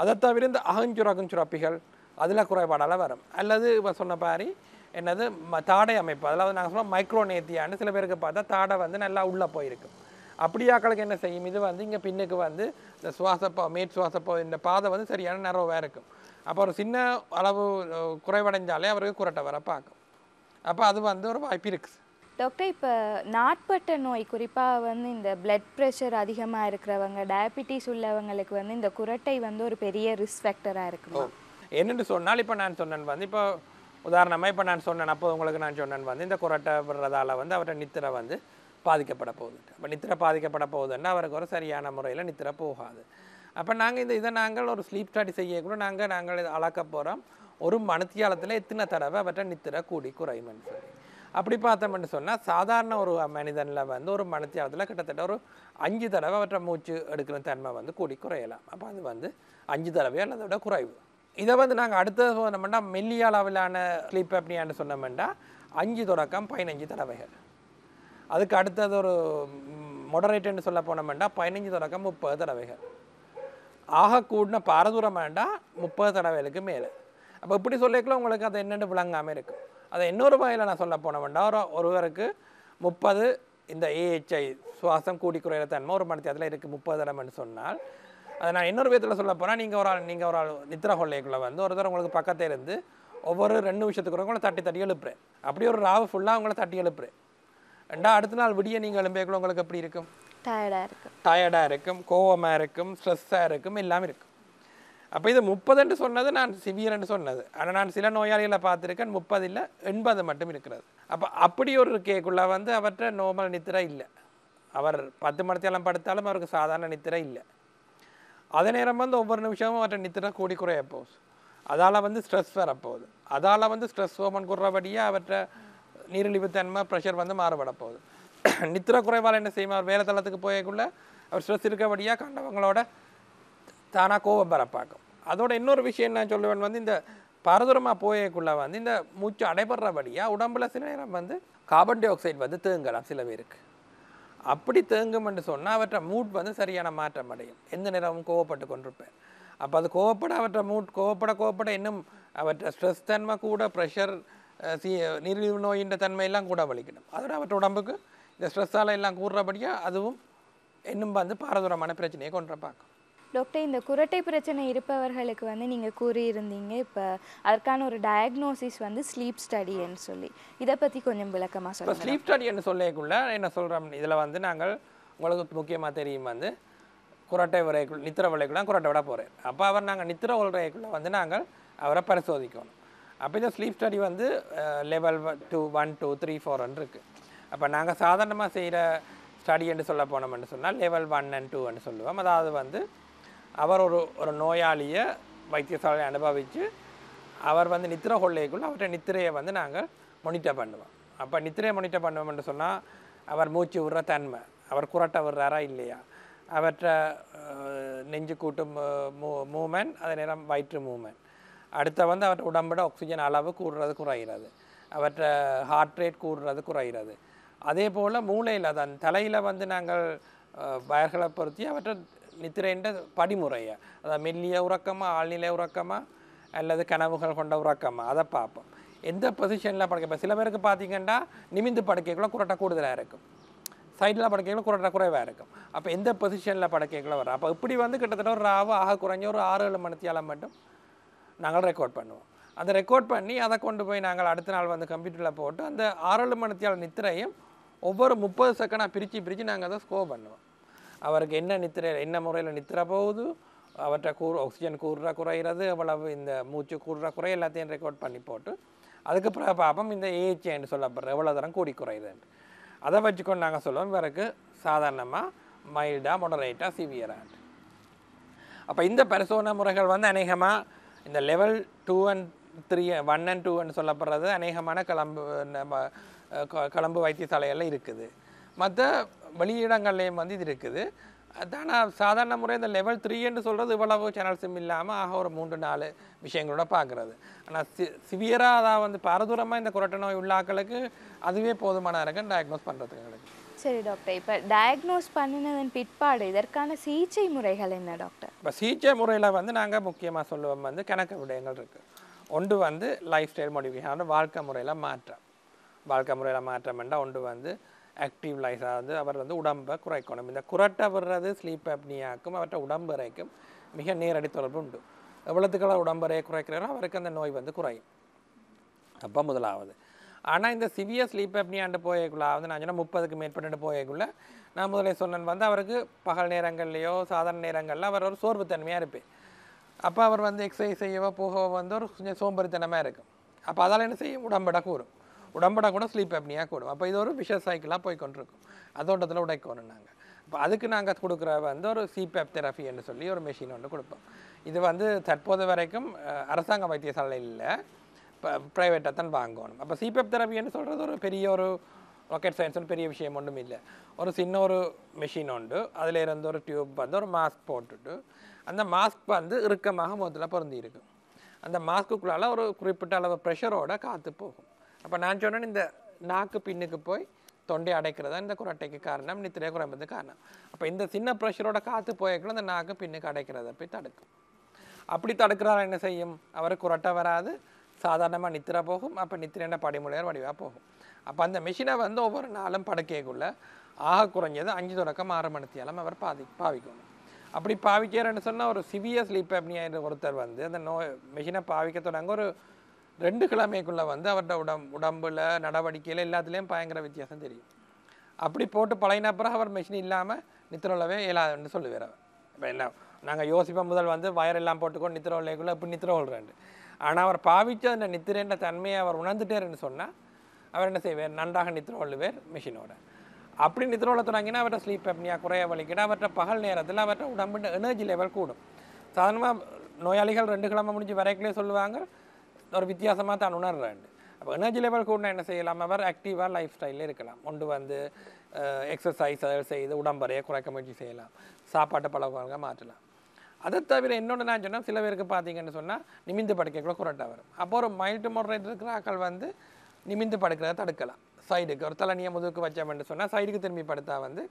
அதை தவிர இந்த அகஞ்சுரகும் சுரப்பிகள் அதில் குறைபாடால் வரும் அல்லது இப்போ சொன்ன மாதிரி என்னது தாடை அமைப்பு அதாவது நாங்கள் சொல்லுவோம் மைக்ரோநேத்தியான்னு சில பேருக்கு பார்த்தா தாடை வந்து நல்லா உள்ளே போயிருக்கு அப்படியாக்களுக்கு என்ன செய்யும் இது வந்து இங்கே பின்னுக்கு வந்து இந்த சுவாசப்போ மேட் சுவாசப்போ இந்த பாதை வந்து சரியான நிறவாக இருக்கும் அப்போ ஒரு சின்ன அளவு குறைவடைஞ்சாலே அவருக்கு குரட்டை வர பார்க்கும் அப்போ அது வந்து ஒரு வாய்ப்பு இருக்குது டாக்டர் இப்போ நாட்பட்ட நோய் குறிப்பாக வந்து இந்த பிளட் ப்ரெஷர் அதிகமாக இருக்கிறவங்க டயபிட்டிஸ் உள்ளவங்களுக்கு வந்து இந்த குரட்டை வந்து ஒரு பெரிய ரிஸ்க் ஃபேக்டராக இருக்கும் என்னென்னு சொன்னால் இப்போ நான் சொன்னேன் வந்து இப்போ உதாரணமாக இப்போ நான் சொன்னேன் அப்போ உங்களுக்கு நான் சொன்னேன் வந்து இந்த விடுறதால வந்து அவர்கிட்ட நித்திரை வந்து பாதிக்கப்பட போகுது அப்போ நித்திரை பாதிக்கப்பட போகுதுன்னா அவருக்கு ஒரு சரியான முறையில் நித்திரை போகாது அப்போ நாங்கள் இந்த இதை நாங்கள் ஒரு ஸ்லீப் ஸ்டடி செய்ய கூட நாங்கள் நாங்கள் இதை அளக்க போகிறோம் ஒரு மனுத்தியாலத்தில் எத்தனை தடவை அவற்றை நித்திரை கூடி குறையும்னு சொல்லி அப்படி பார்த்தோம்னு சொன்னால் சாதாரண ஒரு மனிதனில் வந்து ஒரு மனுத்தியாலத்தில் கிட்டத்தட்ட ஒரு அஞ்சு தடவை அவற்றை மூச்சு எடுக்கிற தன்மை வந்து கூடி குறையலாம் அப்போ அது வந்து அஞ்சு தடவையோ அல்லதோட விட குறைவு இதை வந்து நாங்கள் அடுத்தது சொன்னோம்னா மெல்லிய அளவிலான கிளிப் அப்படின்னு சொன்னோம்னா அஞ்சு தொடக்கம் பதினஞ்சு தடவைகள் அதுக்கு அடுத்தது ஒரு மொடரேட்டுன்னு சொல்ல போனோம்னா பதினஞ்சு தொடக்கம் முப்பது தடவைகள் ஆக கூடின பாரதூரம் வேண்டாம் முப்பது தடவைகளுக்கு மேலே அப்போ இப்படி சொல்லிக்கலாம் உங்களுக்கு அது என்னென்னு விளங்காமல் இருக்கும் அதை இன்னொரு வகையில் நான் சொல்ல போனோம்னா ஒரு ஒருவருக்கு முப்பது இந்த ஏஹெச்ஐ சுவாசம் கூடி குறையிற தன்மை ஒரு மணி நேரத்தில் இருக்குது முப்பது தடவைன்னு சொன்னால் அதை நான் இன்னொரு விதத்தில் சொல்ல போனால் நீங்கள் ஒரு ஆள் நீங்கள் ஒரு ஆள் நித்திர கொள்ளைக்குள்ளே வந்து ஒருத்தர் உங்களுக்கு பக்கத்தே இருந்து ஒவ்வொரு ரெண்டு விஷயத்துக்கு உங்களை தட்டி தட்டி எழுப்புறேன் அப்படி ஒரு ராவு ஃபுல்லாக உங்களை தட்டி எழுப்புறேன் ரெண்டா அடுத்த நாள் விடிய நீங்கள் எழும்பியக்குள்ள உங்களுக்கு எப்படி இருக்கும் டயர்டாக இருக்கும் டயர்டாக இருக்கும் கோவமாக இருக்கும் ஸ்ட்ரெஸ்ஸாக இருக்கும் எல்லாமே இருக்கும் அப்போ இது முப்பதுன்னு சொன்னது நான் சிவியர்னு சொன்னது ஆனால் நான் சில நோயாளிகளை பார்த்துருக்கேன் முப்பது இல்லை எண்பது மட்டும் இருக்கிறது அப்போ அப்படி ஒரு கேக்குள்ளே வந்து அவர்கிட்ட நோமல் நித்திரை இல்லை அவர் பத்து மணித்தெல்லாம் படுத்தாலும் அவருக்கு சாதாரண நித்திரை இல்லை அதே நேரம் வந்து ஒவ்வொரு நிமிஷமும் அவற்றை நித்திரம் கூடி குறைய போகுது அதால் வந்து ஸ்ட்ரெஸ் வரப்போகுது அதால் வந்து ஸ்ட்ரெஸ் ஓமன் குறைபடியாக அவற்றை நீரிழிவுத்தன்மை ப்ரெஷர் வந்து மாறுபட போகுது நித்திர குறைவால் என்ன செய்யும் அவர் வேலை தளத்துக்கு போயக்குள்ளே அவர் ஸ்ட்ரெஸ் இருக்கபடியாக கண்டவங்களோட தானாக கோபம் வர பார்க்கும் அதோட இன்னொரு விஷயம் என்ன சொல்லுவேன் வந்து இந்த பரதுரமாக போயக்குள்ளே வந்து இந்த மூச்சு அடைபடுறபடியாக உடம்புல சில நேரம் வந்து கார்பன் டை ஆக்சைடு வந்து தேங்கலாம் சில பேருக்கு அப்படி தேங்கும் என்று சொன்னால் அவற்றை மூட் வந்து சரியான மாற்றம் அடையும் எந்த நேரமும் கோவப்பட்டு கொண்டிருப்பேன் அப்போ அது கோவப்பட அவற்றை மூட் கோவப்பட கோவப்பட இன்னும் அவற்றை ஸ்ட்ரெஸ் தன்மை கூட ப்ரெஷர் சி நீரிழிவு நோயின்ற தன்மையெல்லாம் கூட வலிக்கணும் அதோட அவற்ற உடம்புக்கு இந்த ஸ்ட்ரெஸ்ஸால் எல்லாம் கூடுறபடியாக அதுவும் இன்னும் வந்து பாரதூரமான பிரச்சனையை கொண்டு பார்க்கும் டாக்டர் இந்த குரட்டை பிரச்சனை இருப்பவர்களுக்கு வந்து நீங்கள் கூறியிருந்தீங்க இப்போ அதற்கான ஒரு டயக்னோசிஸ் வந்து ஸ்லீப் ஸ்டடின்னு சொல்லி இதை பற்றி கொஞ்சம் விளக்கமாக சொல்லுங்கள் ஸ்லீப் ஸ்டடின்னு சொல்லக்குள்ள என்ன சொல்கிறோம் இதில் வந்து நாங்கள் உங்களுக்கு முக்கியமாக தெரியும் வந்து குரட்டை உரைக்குள் நித்திர உலைக்குள்ள குரட்டை விட போகிறேன் அப்போ அவர் நாங்கள் நித்திர உலகைக்குள்ளே வந்து நாங்கள் அவரை பரிசோதிக்கணும் அப்போ இந்த ஸ்லீப் ஸ்டடி வந்து level two one two three ஃபோர்ன்னு இருக்குது அப்போ நாங்கள் சாதாரணமாக செய்கிற ஸ்டடி என்று சொல்ல போனோம்னு சொன்னால் லெவல் ஒன் அண்ட் டூன்னு சொல்லுவோம் அதாவது வந்து அவர் ஒரு ஒரு நோயாளியை வைத்தியசாலையை அனுபவித்து அவர் வந்து நித்திரை கொள்ளைக்குள்ளே அவர்கிட்ட நித்திரையை வந்து நாங்கள் மொனிட்டர் பண்ணுவோம் அப்போ நித்திரையை மொனிட்டர் பண்ணுவோம்னு சொன்னால் அவர் மூச்சு விடுற தன்மை அவர் குரட்டை விடுறாரா இல்லையா அவற்ற நெஞ்சு கூட்டும் மூ மூமெண்ட் அதே நேரம் வயிற்று மூமெண்ட் அடுத்த வந்து அவற்ற உடம்போட ஆக்சிஜன் அளவு கூடுறது குறைகிறது அவற்ற ஹார்ட் ரேட் கூடுறது குறைகிறது அதே போல் மூளையில் தான் தலையில் வந்து நாங்கள் வயர்களை பொருத்தி அவற்றை நித்திரைன்ற படிமுறையை அதாவது மெல்லிய உறக்கமாக ஆழ்நிலை உறக்கமாக அல்லது கனவுகள் கொண்ட உறக்கமாக அதை பார்ப்போம் எந்த பொசிஷனில் படுக்க இப்போ சில பேருக்கு பார்த்தீங்கன்னா நிமிந்து படுக்கைக்குள்ளே குரட்டை கூடுதலாக இருக்கும் சைடில் படுக்கைகளை குரட்டை குறைவாக இருக்கும் அப்போ எந்த பொசிஷனில் படுக்கைகளை வரும் அப்போ இப்படி வந்து கிட்டத்தட்ட ஒரு ராவு ஆக குறைஞ்ச ஒரு ஆறு ஏழு மணித்தியால் மட்டும் நாங்கள் ரெக்கார்ட் பண்ணுவோம் அந்த ரெக்கார்ட் பண்ணி அதை கொண்டு போய் நாங்கள் அடுத்த நாள் வந்து கம்ப்யூட்டரில் போட்டு அந்த ஆறு ஏழு மணித்தியால் நித்திரையும் ஒவ்வொரு முப்பது செகண்டாக பிரித்து பிரித்து நாங்கள் அதை ஸ்கோர் பண்ணுவோம் அவருக்கு என்ன நித்திர என்ன முறையில் நித்திர போகுது அவற்றை கூர் ஆக்சிஜன் கூடுற குறையிறது அவ்வளவு இந்த மூச்சு கூடுற குறை எல்லாத்தையும் ரெக்கார்ட் பண்ணி போட்டு அதுக்கு பிறகு பார்ப்போம் இந்த ஏஹெச்ஏன்னு சொல்லப்படுற எவ்வளோ தரம் கூடி குறையுதுன்ட்டு அதை வச்சுக்கொண்டு நாங்கள் சொல்லுவோம் இவருக்கு சாதாரணமாக மைல்டாக மொடரேட்டாக சிவியராக அப்போ இந்த பரிசோதனை முறைகள் வந்து அநேகமாக இந்த level two and three one and டூன்னு சொல்லப்படுறது அநேகமான கிளம்பு நம்ம கிளம்பு வைத்தியசாலைகள்லாம் இருக்குது மற்ற வெளியிடங்கள்லேயும் வந்து இது இருக்குது ஆனால் சாதாரண முறை இந்த லெவல் த்ரீன்னு சொல்கிறது இவ்வளவு சேனல்ஸும் இல்லாமல் ஆக ஒரு மூன்று நாலு விஷயங்களோட பார்க்குறது ஆனால் சி சிவியராக அதான் வந்து பரதூரமாக இந்த குரட்ட நோய் உள்ளாக்களுக்கு அதுவே போதுமான இருக்கும் டயக்னோஸ் பண்ணுறதுக்கு சரி டாக்டர் இப்போ டயக்னோஸ் பண்ணினதன் பிற்பாடு இதற்கான சிகிச்சை முறைகள் என்ன டாக்டர் இப்போ சிகிச்சை முறையில் வந்து நாங்கள் முக்கியமாக சொல்லுவோம் வந்து கணக்கு விடயங்கள் இருக்குது ஒன்று வந்து லைஃப் ஸ்டைல் மோடிஃபிகேஷன் வாழ்க்கை முறையில் மாற்றம் வாழ்க்கை முறையில் மாற்றம் என்றால் ஒன்று வந்து ஆக்டிவ் லைஸ் அதாவது அவர் வந்து உடம்பை குறைக்கணும் இந்த குரட்டை விடுறது ஸ்லீப் அப்னியாக்கும் அவர்கிட்ட உடம்பறைக்கும் மிக நேரடி தொடர்பு உண்டு எவ்வளோத்துக்கெல்லாம் உடம்பறையை குறைக்கிறாரோ அவருக்கு அந்த நோய் வந்து குறையும் அப்போ முதலாவது ஆனால் இந்த சிவியர் ஸ்லீப் அப்னியாண்டு போயக்குள்ள வந்து நான் சொன்னால் முப்பதுக்கு மேற்பட்டு போயக்குள்ளே நான் முதலே சொன்னேன் வந்து அவருக்கு பகல் நேரங்கள்லையோ சாதாரண நேரங்களில் அவர் ஒரு சோர்வுத்தன்மையாக இருப்பேன் அப்போ அவர் வந்து எக்ஸசைஸ் செய்யவோ போகவோ வந்து ஒரு கொஞ்சம் சோம்பறித்தனமாக இருக்கும் அப்போ அதால் என்ன செய்யும் உடம்பட கூறும் உடம்பட கூட ஸ்லீப் அப்னியாக கூடும் அப்போ இது ஒரு விஷய சைக்கிளாக போய் கொண்டிருக்கும் அதோட்டத்தில் உடைக்கணும் நாங்கள் இப்போ அதுக்கு நாங்கள் கொடுக்குற வந்து ஒரு சிபேப் தெரப்பி என்று சொல்லி ஒரு மிஷின் ஒன்று கொடுப்போம் இது வந்து தற்போது வரைக்கும் அரசாங்க வைத்தியசாலையில் இல்லை இப்போ ப்ரைவேட்டாக தான் வாங்கணும் அப்போ சிபேப் தெரபின்னு சொல்கிறது ஒரு பெரிய ஒரு ராக்கெட் சயின்ஸ்னு பெரிய விஷயம் ஒன்றும் இல்லை ஒரு சின்ன ஒரு மிஷின் உண்டு அதில் இருந்து ஒரு டியூப் வந்து ஒரு மாஸ்க் போட்டுட்டு அந்த மாஸ்க் வந்து இறுக்கமாக முதல்ல பொருந்தி இருக்கும் அந்த மாஸ்க்குள்ளால் ஒரு குறிப்பிட்ட அளவு ப்ரெஷரோட காற்று போகும் அப்போ நான் சொன்னேன்னு இந்த நாக்கு பின்னுக்கு போய் தொண்டை அடைக்கிறது தான் இந்த குரட்டைக்கு காரணம் நித்திரை குறைப்பது காரணம் அப்போ இந்த சின்ன ப்ரெஷரோட காற்று போய்க்கணும் இந்த நாக்கு பின்னுக்கு அடைக்கிறத போய் தடுக்கும் அப்படி தடுக்கிறார் என்ன செய்யும் அவர் குரட்டை வராது சாதாரணமாக நித்திரை போகும் அப்போ நித்திரைன படிமுறையார் வடிவாக போகும் அப்போ அந்த மிஷினை வந்து ஒவ்வொரு நாளும் படுக்கைக்குள்ளே ஆக குறைஞ்சது அஞ்சு தொடக்கம் ஆறு மணித்தியாலும் அவர் பாதி பாவிக்கணும் அப்படி பாவிக்கிறேன்னு சொன்னால் ஒரு சிவியர் ஸ்லீப் அப்படின்னு ஒருத்தர் வந்து அந்த நோய் மிஷினை பாவிக்க தொடங்க ஒரு ரெண்டு கிழமைக்குள்ளே வந்து அவர்கிட்ட உடம் உடம்பில் நடவடிக்கையில் எல்லாத்துலேயும் பயங்கர வித்தியாசம் தெரியும் அப்படி போட்டு பழையின அவர் மிஷின் இல்லாமல் நித்திரலவே இயலாதுன்னு சொல்லுவார் அவர் இப்போ என்ன நாங்கள் யோசிப்போம் முதல் வந்து வயர் எல்லாம் போட்டுக்கோ நித்திரோலைக்குள்ளே இப்படி நித்திரோல்றாண்டு ஆனால் அவர் பாவித்த அந்த நித்திரன்ற தன்மையை அவர் உணர்ந்துட்டேருன்னு சொன்னால் அவர் என்ன செய்வார் நன்றாக உள்ளுவேர் மிஷினோட அப்படி உள்ள தொடங்கினா அவர்கிட்ட ஸ்லீப் அப்னியா குறைய வலிக்கிட்டு அவர்கிட்ட பகல் நேரத்தில் அவர்கிட்ட உடம்பு எனர்ஜி லெவல் கூடும் சாதாரணமாக நோயாளிகள் ரெண்டு கிழமை முடிஞ்சு வரைக்குள்ளே சொல்லுவாங்க ஒரு வித்தியாசமாக தான் உணர்றேன் அப்போ எனர்ஜி லெவல் கூட என்ன செய்யலாம் அவர் ஆக்டிவாக லைஃப் ஸ்டைலில் இருக்கலாம் கொண்டு வந்து எக்ஸசைஸ் அதை செய்து உடம்பறையை குறைக்க முயற்சி செய்யலாம் சாப்பாட்டு பழக்கமாக மாற்றலாம் அதை தவிர என்னோட நான் சொன்னால் சில பேருக்கு பார்த்தீங்கன்னு சொன்னால் நிமிந்து படுக்கை கூட வரும் அப்போ ஒரு மைல்டு மொடரேட் இருக்கிற ஆக்கள் வந்து நிமிந்து படுக்கிறத தடுக்கலாம் சைடுக்கு ஒரு தலைநியை முதுகுக்கு வச்சோம்னு சொன்னால் சைடுக்கு திரும்பி படுத்தா வந்து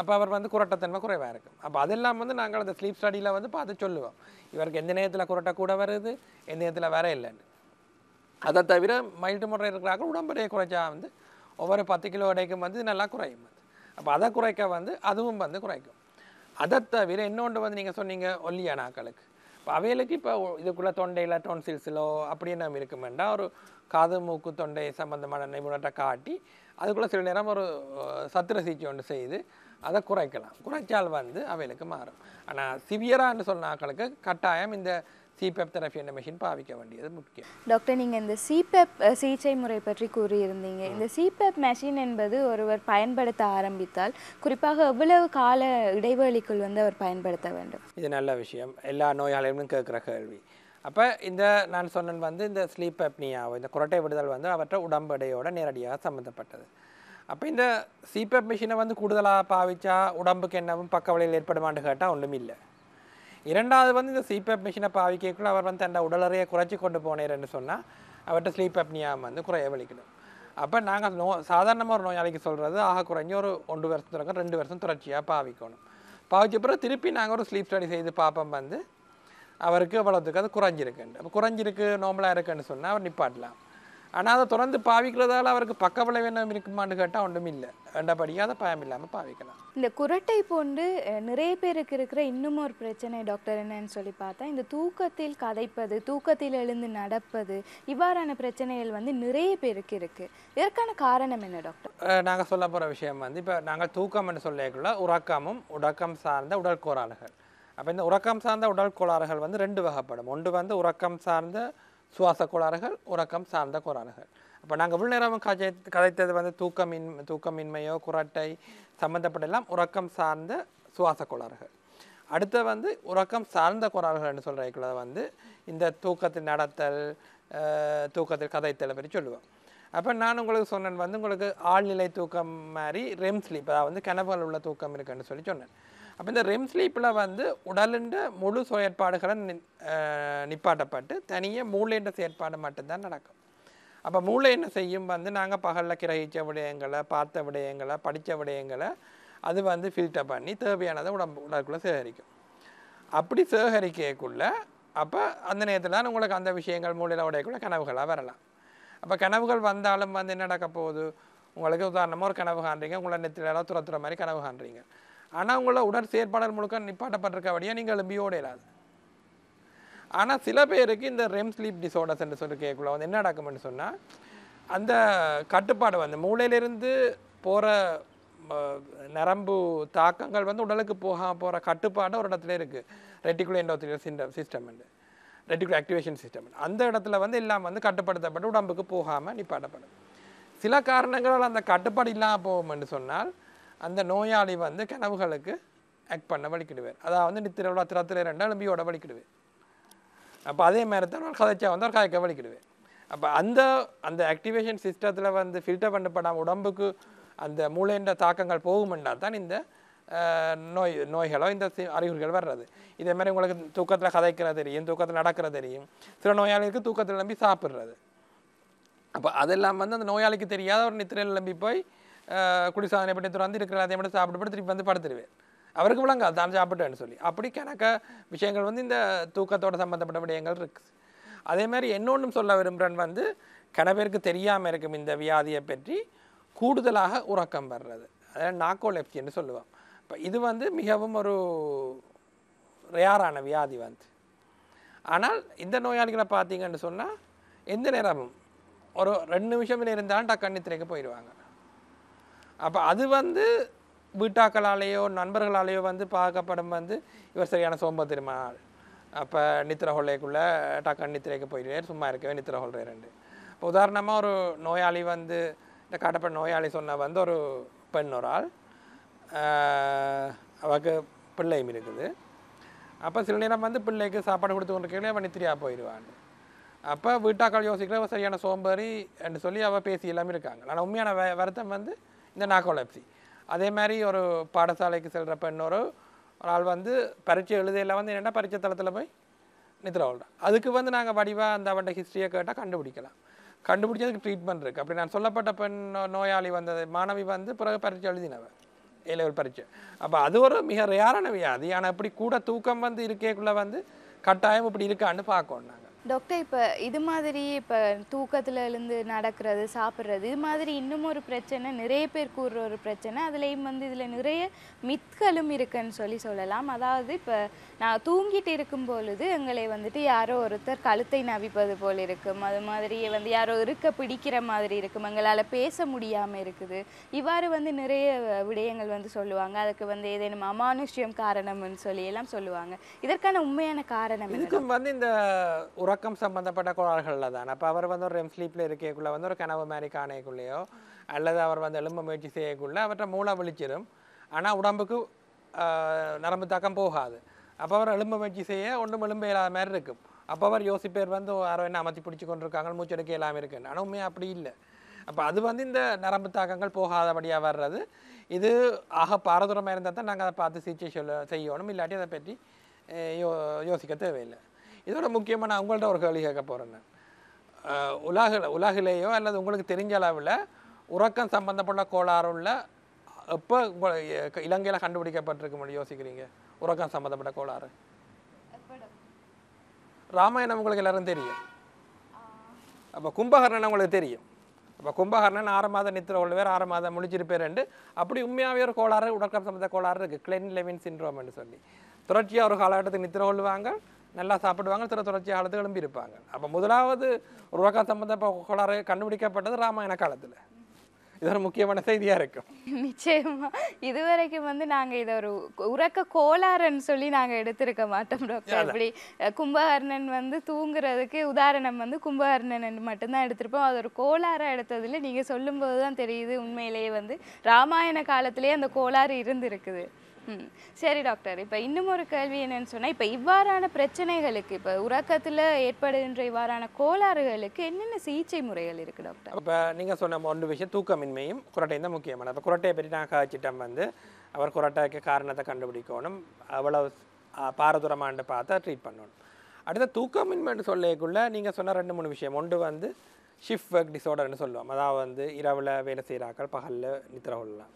அப்போ அவர் வந்து குரட்டத்தன்மை குறைவாக இருக்கும் அப்போ அதெல்லாம் வந்து நாங்கள் அந்த ஸ்லீப் ஸ்டடியில் வந்து பார்த்து சொல்லுவோம் இவருக்கு எந்த நேரத்தில் குரட்டை கூட வருது எந்த நேரத்தில் வர இல்லைன்னு அதை தவிர மைல்டு முறை இருக்கிறாங்க உடம்புடைய குறைச்சா வந்து ஒவ்வொரு பத்து கிலோ அடைக்கும் வந்து நல்லா குறையும் அப்போ அதை குறைக்க வந்து அதுவும் வந்து குறைக்கும் அதை தவிர இன்னொன்று வந்து நீங்கள் சொன்னீங்க நாக்களுக்கு இப்போ அவைகளுக்கு இப்போ இதுக்குள்ளே தொண்டையில் டோன்சில்ஸிலோ அப்படி நம்ம இருக்குமெண்டா ஒரு காது மூக்கு தொண்டை சம்மந்தமான நிபுணத்தை காட்டி அதுக்குள்ளே சில நேரம் ஒரு சத்திர சிகிச்சை ஒன்று செய்து அதை குறைக்கலாம் குறைச்சால் வந்து அவைகளுக்கு மாறும் ஆனால் சிவியரான்னு சொன்ன ஆக்களுக்கு கட்டாயம் இந்த சிபெப் தெரப்பி என்ற மிஷின் பாவிக்க வேண்டியது முக்கியம் டாக்டர் நீங்கள் இந்த சிபெப் சிகிச்சை முறை பற்றி கூறியிருந்தீங்க இந்த சிபெப் மெஷின் என்பது ஒருவர் பயன்படுத்த ஆரம்பித்தால் குறிப்பாக எவ்வளவு கால இடைவெளிக்குள் வந்து அவர் பயன்படுத்த வேண்டும் இது நல்ல விஷயம் எல்லா நோயாளிகளும் கேட்குற கேள்வி அப்போ இந்த நான் சொன்னேன் வந்து இந்த ஸ்லீப் அப்னியாவோ இந்த குரட்டை விடுதல் வந்து அவற்றை உடம்படையோட நேரடியாக சம்மந்தப்பட்டது அப்போ இந்த சிபேப் மிஷினை வந்து கூடுதலாக பாவிச்சா உடம்புக்கு என்னவும் பக்க ஏற்பட ஏற்படுமான்னு கேட்டால் ஒன்றும் இல்லை இரண்டாவது வந்து இந்த சிபேப் மிஷினை பாவிக்கக்குள்ள அவர் வந்து தன்னோட உடலறையை குறைச்சி கொண்டு போனேன்னு சொன்னால் அவர்கிட்ட ஸ்லீப் அப்னியாம் வந்து குறைய வலிக்கணும் அப்போ நாங்கள் நோ சாதாரணமாக ஒரு நோயாளிக்கு சொல்கிறது ஆக குறைஞ்சி ஒரு ஒன்று வருஷம் தொடங்க ரெண்டு வருஷம் தொடர்ச்சியாக பாவிக்கணும் பாவிச்ச பிறகு திருப்பி நாங்கள் ஒரு ஸ்லீப் ஸ்டடி செய்து பார்ப்போம் வந்து அவருக்கு எவ்வளோத்துக்கு அது குறைஞ்சிருக்குன்ட்டு அப்போ குறைஞ்சிருக்கு நோம்பலாக இருக்குன்னு சொன்னால் அவர் நிப்பாட்டலாம் ஆனால் அதை தொடர்ந்து பாவிக்கிறதால அவருக்கு பக்க என்ன இருக்குமான்னு கேட்டால் ஒன்றும் இல்லை வேண்டாம் அதை பயம் இல்லாமல் பாவிக்கலாம் இந்த குரட்டை போன்று நிறைய பேருக்கு இருக்கிற இன்னும் ஒரு பிரச்சனை டாக்டர் என்னன்னு சொல்லி பார்த்தா இந்த தூக்கத்தில் கதைப்பது தூக்கத்தில் எழுந்து நடப்பது இவ்வாறான பிரச்சனைகள் வந்து நிறைய பேருக்கு இருக்குது இதற்கான காரணம் என்ன டாக்டர் நாங்கள் சொல்ல போகிற விஷயம் வந்து இப்போ நாங்கள் என்று சொல்லக்குள்ள உறக்கமும் உடக்கம் சார்ந்த உடல் கோளாறுகள் அப்போ இந்த உறக்கம் சார்ந்த உடல் கோளாறுகள் வந்து ரெண்டு வகைப்படும் ஒன்று வந்து உறக்கம் சார்ந்த சுவாச கோளாறுகள் உறக்கம் சார்ந்த கோளாறுகள் அப்போ நாங்கள் உள்நேரமும் நேரம் கதை கதைத்தது வந்து தூக்கமின் தூக்கமின்மையோ குரட்டை சம்மந்தப்பட்டெல்லாம் உறக்கம் சார்ந்த சுவாச கோளாறுகள் அடுத்து வந்து உறக்கம் சார்ந்த கோளாறுகள் என்று சொல்கிறதுக்குள்ள வந்து இந்த தூக்கத்தில் நடத்தல் தூக்கத்தில் கதைத்தல் பற்றி சொல்லுவோம் அப்போ நான் உங்களுக்கு சொன்னேன் வந்து உங்களுக்கு ஆழ்நிலை தூக்கம் மாதிரி ரெம் அதாவது வந்து கனவுகள் உள்ள தூக்கம் இருக்குன்னு சொல்லி சொன்னேன் அப்போ இந்த ரெம் ஸ்லீப்பில் வந்து உடலுண்ட முழு செயற்பாடுகளும் நிப்பாட்டப்பட்டு தனியாக மூளைன்ற செயற்பாடு மட்டும்தான் நடக்கும் அப்போ மூளை என்ன செய்யும் வந்து நாங்கள் பகலில் கிரகித்த விடயங்களை பார்த்த விடயங்களை படித்த விடயங்களை அது வந்து ஃபில்டர் பண்ணி தேவையானதை உடம்பு உடலுக்குள்ளே சேகரிக்கும் அப்படி சேகரிக்கக்குள்ளே அப்போ அந்த நேரத்தில் தான் உங்களுக்கு அந்த விஷயங்கள் மூலையில் உடையக்குள்ளே கனவுகளாக வரலாம் அப்போ கனவுகள் வந்தாலும் வந்து என்ன நடக்க போகுது உங்களுக்கு உதாரணமாக ஒரு கனவு காண்றீங்க உங்களை நெத்திலெல்லாம் துரத்துற மாதிரி கனவு காண்றீங்க ஆனால் உங்களை உடற் செயற்பாடல் முழுக்க நிப்பாட்டப்பட்டிருக்க வழியாக நீங்கள் எழும்பியோடு இல்லாது ஆனால் சில பேருக்கு இந்த ரெம் ஸ்லீப் டிசார்டர்ஸ் என்று சொல்லி கேட்குள்ள வந்து என்ன நடக்கும்னு சொன்னால் அந்த கட்டுப்பாடு வந்து மூளையிலிருந்து போகிற நரம்பு தாக்கங்கள் வந்து உடலுக்கு போக போகிற கட்டுப்பாடு ஒரு இடத்துல இருக்குது reticular endothelial system system reticular activation system அந்த இடத்துல வந்து எல்லாம் வந்து கட்டுப்படுத்தப்பட்டு உடம்புக்கு போகாமல் நிப்பாட்டப்படும் சில காரணங்களால் அந்த கட்டுப்பாடு இல்லாமல் போகும்னு சொன்னால் அந்த நோயாளி வந்து கனவுகளுக்கு ஆக்ட் பண்ண வலிக்கிடுவார் அதாவது நித்திரவுல திறத்தில் ரெண்டு எலும்பியோட வலிக்கிடுவார் அப்போ அதே மாதிரி தான் ஒரு கதைச்சா வந்து ஒரு கதைக்க வலிக்கிடுவார் அப்போ அந்த அந்த ஆக்டிவேஷன் சிஸ்டத்தில் வந்து ஃபில்டர் பண்ணப்படாமல் உடம்புக்கு அந்த மூளைன்ற தாக்கங்கள் போகுமென்னா தான் இந்த நோய் நோய்களோ இந்த அறிகுறிகள் வர்றது இதே மாதிரி உங்களுக்கு தூக்கத்தில் கதைக்கிறது தெரியும் தூக்கத்தில் நடக்கிற தெரியும் சில நோயாளிகளுக்கு தூக்கத்தில் நம்பி சாப்பிட்றது அப்போ அதெல்லாம் வந்து அந்த நோயாளிக்கு தெரியாத ஒரு நித்திரையில் நம்பி போய் குடிசாதனை பண்ணி துறந்து இருக்கிற அதே மட்டும் சாப்பிட்டு திருப்பி வந்து படுத்துருவேன் அவருக்கு விளங்காது தான் சாப்பிட்டேன்னு சொல்லி அப்படி கணக்க விஷயங்கள் வந்து இந்த தூக்கத்தோட சம்மந்தப்பட்ட விடயங்கள் இருக்குது அதே மாதிரி என்னொன்றும் சொல்ல விரும்புகிறேன் வந்து கணவருக்கு தெரியாமல் இருக்கும் இந்த வியாதியை பற்றி கூடுதலாக உறக்கம் வர்றது அதாவது நாக்கோலெப்சின்னு சொல்லுவோம் இப்போ இது வந்து மிகவும் ஒரு ரேரான வியாதி வந்து ஆனால் இந்த நோயாளிகளை பார்த்தீங்கன்னு சொன்னால் எந்த நேரமும் ஒரு ரெண்டு நிமிஷம் இருந்தாலும் டக்கு நித்திரைக்கு போயிடுவாங்க அப்போ அது வந்து வீட்டாக்களாலேயோ நண்பர்களாலேயோ வந்து பார்க்கப்படும் வந்து இவர் சரியான சோம்ப அப்போ நித்திர ஹொல்லைக்குள்ளே டக்கன் நித்திரைக்கு போயிடுவேன் சும்மா இருக்கவே நித்திர ஹொல்றே ரெண்டு இப்போ உதாரணமாக ஒரு நோயாளி வந்து இந்த காட்டப்பட்ட நோயாளி சொன்ன வந்து ஒரு பெண் ஒரு ஆள் அவருக்கு பிள்ளையும் இருக்குது அப்போ சில நேரம் வந்து பிள்ளைக்கு சாப்பாடு கொடுத்து கொண்டிருக்கே அவன் நித்திரியாக போயிடுவான் அப்போ வீட்டாக்கள் யோசிக்கிற சரியான சோம்பேறி என்று சொல்லி அவள் பேசி எல்லாமே இருக்காங்க ஆனால் உண்மையான வருத்தம் வந்து இந்த நாக்கோலப்சி அதே மாதிரி ஒரு பாடசாலைக்கு செல்கிறப்ப இன்னொரு ஒரு ஆள் வந்து பரீட்சை எழுதையில் வந்து என்னென்னா பரீட்சை தளத்தில் போய் நித்ரா விடுறோம் அதுக்கு வந்து நாங்கள் வடிவாக அந்த அவன்கிட்ட ஹிஸ்ட்ரியை கேட்டால் கண்டுபிடிக்கலாம் கண்டுபிடிச்சதுக்கு ட்ரீட்மெண்ட் இருக்குது அப்படி நான் சொல்லப்பட்ட பெண் நோயாளி வந்தது மாணவி வந்து பிறகு பரீட்சை எழுதினவர் ஏ லெவல் பரீட்சை அப்போ அது ஒரு மிக ரேரான வியாதி ஆனால் இப்படி கூட தூக்கம் வந்து இருக்கேக்குள்ளே வந்து கட்டாயம் இப்படி இருக்கான்னு பார்க்கணும் நாங்கள் டாக்டர் இப்போ இது மாதிரி இப்போ தூக்கத்தில் இருந்து நடக்கிறது சாப்பிட்றது இது மாதிரி இன்னும் ஒரு பிரச்சனை நிறைய பேர் கூறுற ஒரு பிரச்சனை அதுலேயும் வந்து இதில் நிறைய மித்களும் இருக்குன்னு சொல்லி சொல்லலாம் அதாவது இப்போ நான் தூங்கிட்டு இருக்கும் பொழுது எங்களை வந்துட்டு யாரோ ஒருத்தர் கழுத்தை நவிப்பது போல் இருக்கும் அது மாதிரியே வந்து யாரோ இருக்க பிடிக்கிற மாதிரி இருக்கும் எங்களால் பேச முடியாமல் இருக்குது இவ்வாறு வந்து நிறைய விடயங்கள் வந்து சொல்லுவாங்க அதுக்கு வந்து ஏதேனும் அமானுஷ்யம் காரணம்னு சொல்லி எல்லாம் சொல்லுவாங்க இதற்கான உண்மையான காரணம் வந்து இந்த ஒரு உறக்கம் சம்மந்தப்பட்ட கோளாறுகளில் தான் அப்போ அவர் வந்து ஒரு ரெம் ஸ்லீப்பில் இருக்கக்குள்ளே வந்து ஒரு கனவு மாதிரி காணைக்குள்ளேயோ அல்லது அவர் வந்து எலும்பு முயற்சி செய்யக்குள்ளே அவற்றை மூளை விழிச்சிடும் ஆனால் உடம்புக்கு நரம்பு தாக்கம் போகாது அப்போ அவர் எலும்பு முயற்சி செய்ய ஒன்றும் எலும்பு இல்லாத மாதிரி இருக்கும் அப்போ அவர் யோசிப்பேர் வந்து யாரோ என்ன அமர்த்தி பிடிச்சி கொண்டிருக்காங்க மூச்செடுக்க எல்லாமே இருக்குன்னு ஆனால் உண்மையாக அப்படி இல்லை அப்போ அது வந்து இந்த நரம்பு தாக்கங்கள் போகாதபடியாக வர்றது இது ஆக பாரதூரமாக இருந்தால் தான் நாங்கள் அதை பார்த்து சிகிச்சை சொல்ல செய்யணும் இல்லாட்டி அதை பற்றி யோ யோசிக்க தேவையில்லை இதோட முக்கியமாக நான் உங்கள்கிட்ட ஒரு கேள்வி கேட்க போகிறேன் உலக உலகிலேயோ அல்லது உங்களுக்கு தெரிஞ்ச அளவில் உறக்கம் சம்பந்தப்பட்ட கோளாறு உள்ள எப்போ இலங்கையில் கண்டுபிடிக்கப்பட்டிருக்க யோசிக்கிறீங்க உறக்கம் சம்பந்தப்பட்ட கோளாறு ராமாயணம் உங்களுக்கு எல்லாரும் தெரியும் அப்போ கும்பகர்ணன் உங்களுக்கு தெரியும் இப்போ கும்பகர்ணன் ஆறு மாதம் நித்திர பேர் ஆறு மாதம் முடிச்சிருப்பேர் ரெண்டு அப்படி உண்மையாகவே ஒரு கோளாறு உடற்கம் சம்பந்த கோளாறு இருக்குது கிளென் லெவின் சின்ரோம்னு சொல்லி தொடர்ச்சியாக ஒரு காலகட்டத்துக்கு நித்திர கொள்வாங்க நல்லா சாப்பிடுவாங்க சில தொடர்ச்சியாக காலத்து கிளம்பி இருப்பாங்க அப்போ முதலாவது உருவாக்கம் சம்பந்த கோளாறு கண்டுபிடிக்கப்பட்டது ராமாயண காலத்தில் இது ஒரு முக்கியமான செய்தியாக இருக்கும் நிச்சயமா இது வரைக்கும் வந்து நாங்கள் இதை ஒரு உறக்க கோளாறுன்னு சொல்லி நாங்கள் எடுத்திருக்க மாட்டோம் டாக்டர் அப்படி கும்பகர்ணன் வந்து தூங்குறதுக்கு உதாரணம் வந்து கும்பகர்ணன் மட்டும்தான் எடுத்திருப்போம் அது ஒரு கோளாறாக எடுத்ததில் நீங்கள் சொல்லும்போது தான் தெரியுது உண்மையிலேயே வந்து ராமாயண காலத்திலேயே அந்த கோளாறு இருந்திருக்குது சரி டாக்டர் இப்போ இன்னும் ஒரு கேள்வி என்னன்னு சொன்னால் இப்போ இவ்வாறான பிரச்சனைகளுக்கு இப்போ உறக்கத்தில் ஏற்படுகின்ற இவ்வாறான கோளாறுகளுக்கு என்னென்ன சிகிச்சை முறைகள் இருக்குது டாக்டர் இப்போ நீங்கள் சொன்ன ஒன்று விஷயம் தூக்கமின்மையும் குரட்டையும் தான் முக்கியமான இப்போ குரட்டையை பற்றி நான் காய்ச்சிட்டம் வந்து அவர் குரட்டைக்கு காரணத்தை கண்டுபிடிக்கணும் அவ்வளோ பாரதூரமாண்டு பார்த்தா ட்ரீட் பண்ணணும் அடுத்த தூக்கமின்மைன்னு சொல்லக்குள்ளே நீங்கள் சொன்ன ரெண்டு மூணு விஷயம் ஒன்று வந்து ஷிஃப்ட் ஒர்க் டிசார்டர்னு சொல்லுவோம் அதாவது வந்து இரவில் வேலை செய்கிறாக்கள் பகலில் நித்திர கொள்ளலாம்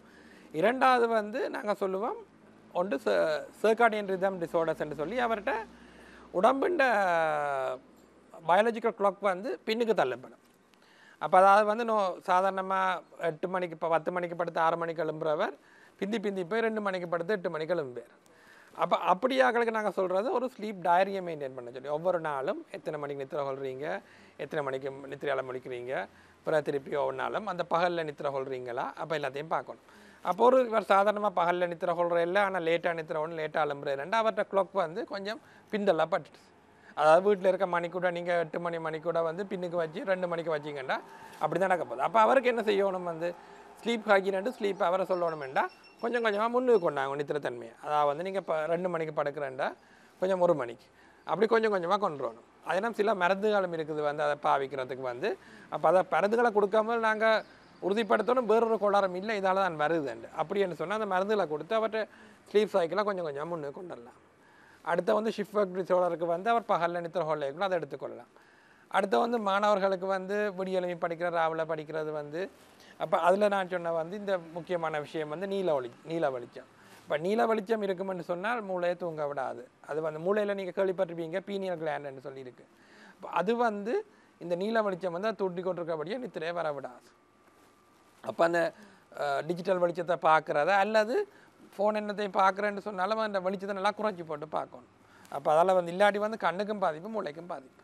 இரண்டாவது வந்து நாங்கள் சொல்லுவோம் ஒன்று சர்க்காடியன் ரிதம் என்று சொல்லி அவர்கிட்ட உடம்புண்ட பயாலஜிக்கல் கிளாக் வந்து பின்னுக்கு தள்ளப்படும் அப்போ அதாவது வந்து நோ சாதாரணமாக எட்டு மணிக்கு இப்போ பத்து மணிக்கு படுத்து ஆறு மணிக்கு எழும்புறவர் பிந்தி பிந்தி போய் ரெண்டு மணிக்கு படுத்து எட்டு மணிக்கு எழும்புவார் அப்போ அப்படியாக்களுக்கு நாங்கள் சொல்கிறது ஒரு ஸ்லீப் டயரியை மெயின்டைன் பண்ண சொல்லி ஒவ்வொரு நாளும் எத்தனை மணிக்கு நித்திரை கொள்றீங்க எத்தனை மணிக்கு நித்திரையால் முடிக்கிறீங்க அப்புறம் திருப்பி ஒவ்வொரு நாளும் அந்த பகலில் நித்திரை கொள்றீங்களா அப்போ எல்லாத்தையும் பார்க்கணும் அப்போ ஒரு இவர் சாதாரணமாக பகலில் நித்திர கொள்கிற இல்லை ஆனால் லேட்டாக நித்திர ஒன்று லேட்டாக அலம்புற ரெண்டு அவர்கிட்ட கிளாக் வந்து கொஞ்சம் பட்டுட்டு அதாவது வீட்டில் இருக்க மணிக்கூட நீங்கள் எட்டு மணி மணிக்கூட வந்து பின்னுக்கு வச்சு ரெண்டு மணிக்கு வச்சிங்கண்டா அப்படி தான் நடக்க போகுது அப்போ அவருக்கு என்ன செய்யணும் வந்து ஸ்லீப் ஹாக்கினு ஸ்லீப் அவரை சொல்லணுமெண்டா கொஞ்சம் கொஞ்சமாக முன்னுக்கு கொண்டாங்க நித்திரத்தன்மையை அதாவது வந்து நீங்கள் இப்போ ரெண்டு மணிக்கு படுக்கிறேன்டா கொஞ்சம் ஒரு மணிக்கு அப்படி கொஞ்சம் கொஞ்சமாக கொண்டு வரணும் அதனால் சில மருந்துகளும் இருக்குது வந்து அதை பாவிக்கிறதுக்கு வந்து அப்போ அதை மருந்துகளை கொடுக்காமல் நாங்கள் உறுதிப்படுத்தணும் வேறொரு கோளாறும் இல்லை இதால் தான் அண்டு அப்படி என்று சொன்னால் அந்த மருந்துகளை கொடுத்து அவற்றை ஸ்லீப் சைக்கிளாக கொஞ்சம் கொஞ்சம் முன்னே கொண்டு வரலாம் அடுத்த வந்து ஷிஃப்ட் ஒர்க் சோழருக்கு வந்து அவர் பகலில் நித்திர ஹோல்ல அதை எடுத்துக்கொள்ளலாம் அடுத்த வந்து மாணவர்களுக்கு வந்து விடியெலும்பி படிக்கிற ராவில் படிக்கிறது வந்து அப்போ அதில் நான் சொன்ன வந்து இந்த முக்கியமான விஷயம் வந்து நீல ஒளி நீல வெளிச்சம் இப்போ நீல வெளிச்சம் இருக்குமென்னு சொன்னால் மூளையை தூங்க விடாது அது வந்து மூளையில் நீங்கள் கேள்விப்பட்டிருப்பீங்க பீனியல் கிளாண்டுன்னு சொல்லியிருக்கு அப்போ அது வந்து இந்த நீல வெளிச்சம் வந்து தூட்டி கொண்டிருக்கபடியே நித்திரையே வர விடாது அப்போ அந்த டிஜிட்டல் வெளிச்சத்தை பார்க்குறத அல்லது ஃபோன் என்னத்தையும் பார்க்குறேன்னு சொன்னாலும் அந்த வெளிச்சத்தை நல்லா குறைச்சி போட்டு பார்க்கணும் அப்போ அதால் வந்து இல்லாட்டி வந்து கண்ணுக்கும் பாதிப்பு மூளைக்கும் பாதிப்பு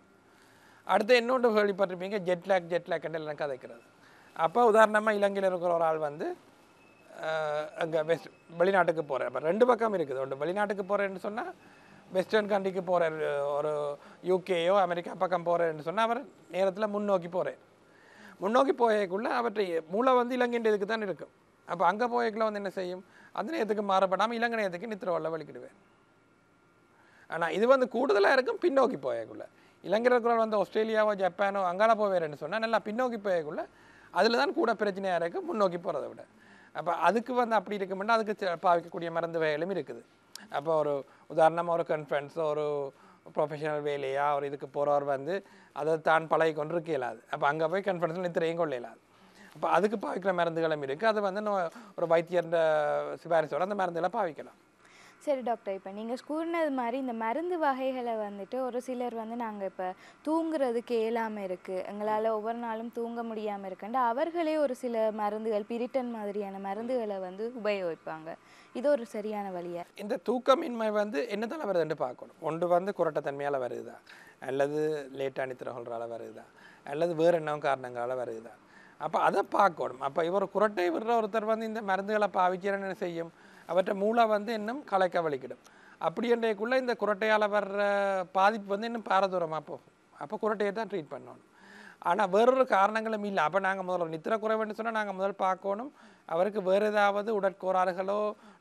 அடுத்து இன்னொன்று கேள்விப்பட்டிருப்பீங்க ஜெட்லேக் என்று எல்லாம் கதைக்கிறது அப்போ உதாரணமாக இலங்கையில் இருக்கிற ஒரு ஆள் வந்து அங்கே வெஸ்ட் வெளிநாட்டுக்கு போகிற அப்போ ரெண்டு பக்கம் இருக்குது ஒன்று வெளிநாட்டுக்கு போகிறேன்னு சொன்னால் வெஸ்டர்ன் கண்ட்ரிக்கு போகிற ஒரு யூகேயோ அமெரிக்கா பக்கம் போகிறேன்னு சொன்னால் அவர் நேரத்தில் முன்னோக்கி போகிறேன் முன்னோக்கி போயக்குள்ள அவற்றை மூளை வந்து இலங்கைன்றதுக்கு தான் இருக்கும் அப்போ அங்கே போயக்குள்ள வந்து என்ன செய்யும் அந்த நேரத்துக்கு மாறப்படாமல் இலங்கை நேயத்துக்கு நித்திரவல்ல வலிக்கிடுவேன் ஆனால் இது வந்து கூடுதலாக இருக்கும் பின்னோக்கி போயக்குள்ள இலங்கையர்கள் வந்து ஆஸ்திரேலியாவோ ஜப்பானோ அங்கால போவேன்னு சொன்னால் நல்லா பின்னோக்கி போயக்குள்ள அதில் தான் கூட பிரச்சனையாக இருக்குது முன்னோக்கி போகிறத விட அப்போ அதுக்கு வந்து அப்படி இருக்கும்னா அதுக்கு பாவிக்கக்கூடிய மருந்து வகைகளும் இருக்குது அப்போ ஒரு உதாரணமாக ஒரு கன்ஃபரன்ஸோ ஒரு ப்ரொஃபஷனல் வேலையாக ஒரு இதுக்கு போகிறவர் வந்து அதை தான் பழகி கொண்டு இருக்க இயலாது அப்போ அங்கே போய் கன்ஃபரன்ஸில் நித்திரையும் கொள்ள இயலாது அப்போ அதுக்கு பாவிக்கிற மருந்துகளும் இருக்குது அதை வந்து நம்ம ஒரு வைத்தியர்ன்ற சிபாரிசோட அந்த மருந்துகளை பாவிக்கலாம் சரி டாக்டர் இப்போ நீங்கள் கூறினது மாதிரி இந்த மருந்து வகைகளை வந்துட்டு ஒரு சிலர் வந்து நாங்கள் இப்போ தூங்குறது கேளாமல் இருக்குது எங்களால் ஒவ்வொரு நாளும் தூங்க முடியாமல் இருக்குன்ட்டு அவர்களே ஒரு சில மருந்துகள் பிரிட்டன் மாதிரியான மருந்துகளை வந்து உபயோகிப்பாங்க இது ஒரு சரியான வழியாக இந்த தூக்கமின்மை வந்து என்னதால் வருதுன்னு பார்க்கணும் ஒன்று வந்து குரட்டத்தன்மையால் வருதா அல்லது லேட்டாக நித்திரகொள்றால வருதா அல்லது வேறு என்ன காரணங்களால் வருதா அப்போ அதை பார்க்கணும் அப்போ இவர் குரட்டை விடுற ஒருத்தர் வந்து இந்த மருந்துகளை பாவிக்கிறேன்னு செய்யும் அவற்றை மூளை வந்து இன்னும் கலைக்க வலிக்கிடும் அப்படின்றக்குள்ளே இந்த குரட்டையால் வர்ற பாதிப்பு வந்து இன்னும் பாரதூரமாக போகும் அப்போ குரட்டையை தான் ட்ரீட் பண்ணணும் ஆனால் வேறொரு காரணங்களும் இல்லை அப்போ நாங்கள் முதல்ல நித்திர குறைவுன்னு சொன்னால் நாங்கள் முதல் பார்க்கணும் அவருக்கு வேறு ஏதாவது உடற்கோளாறுகளோ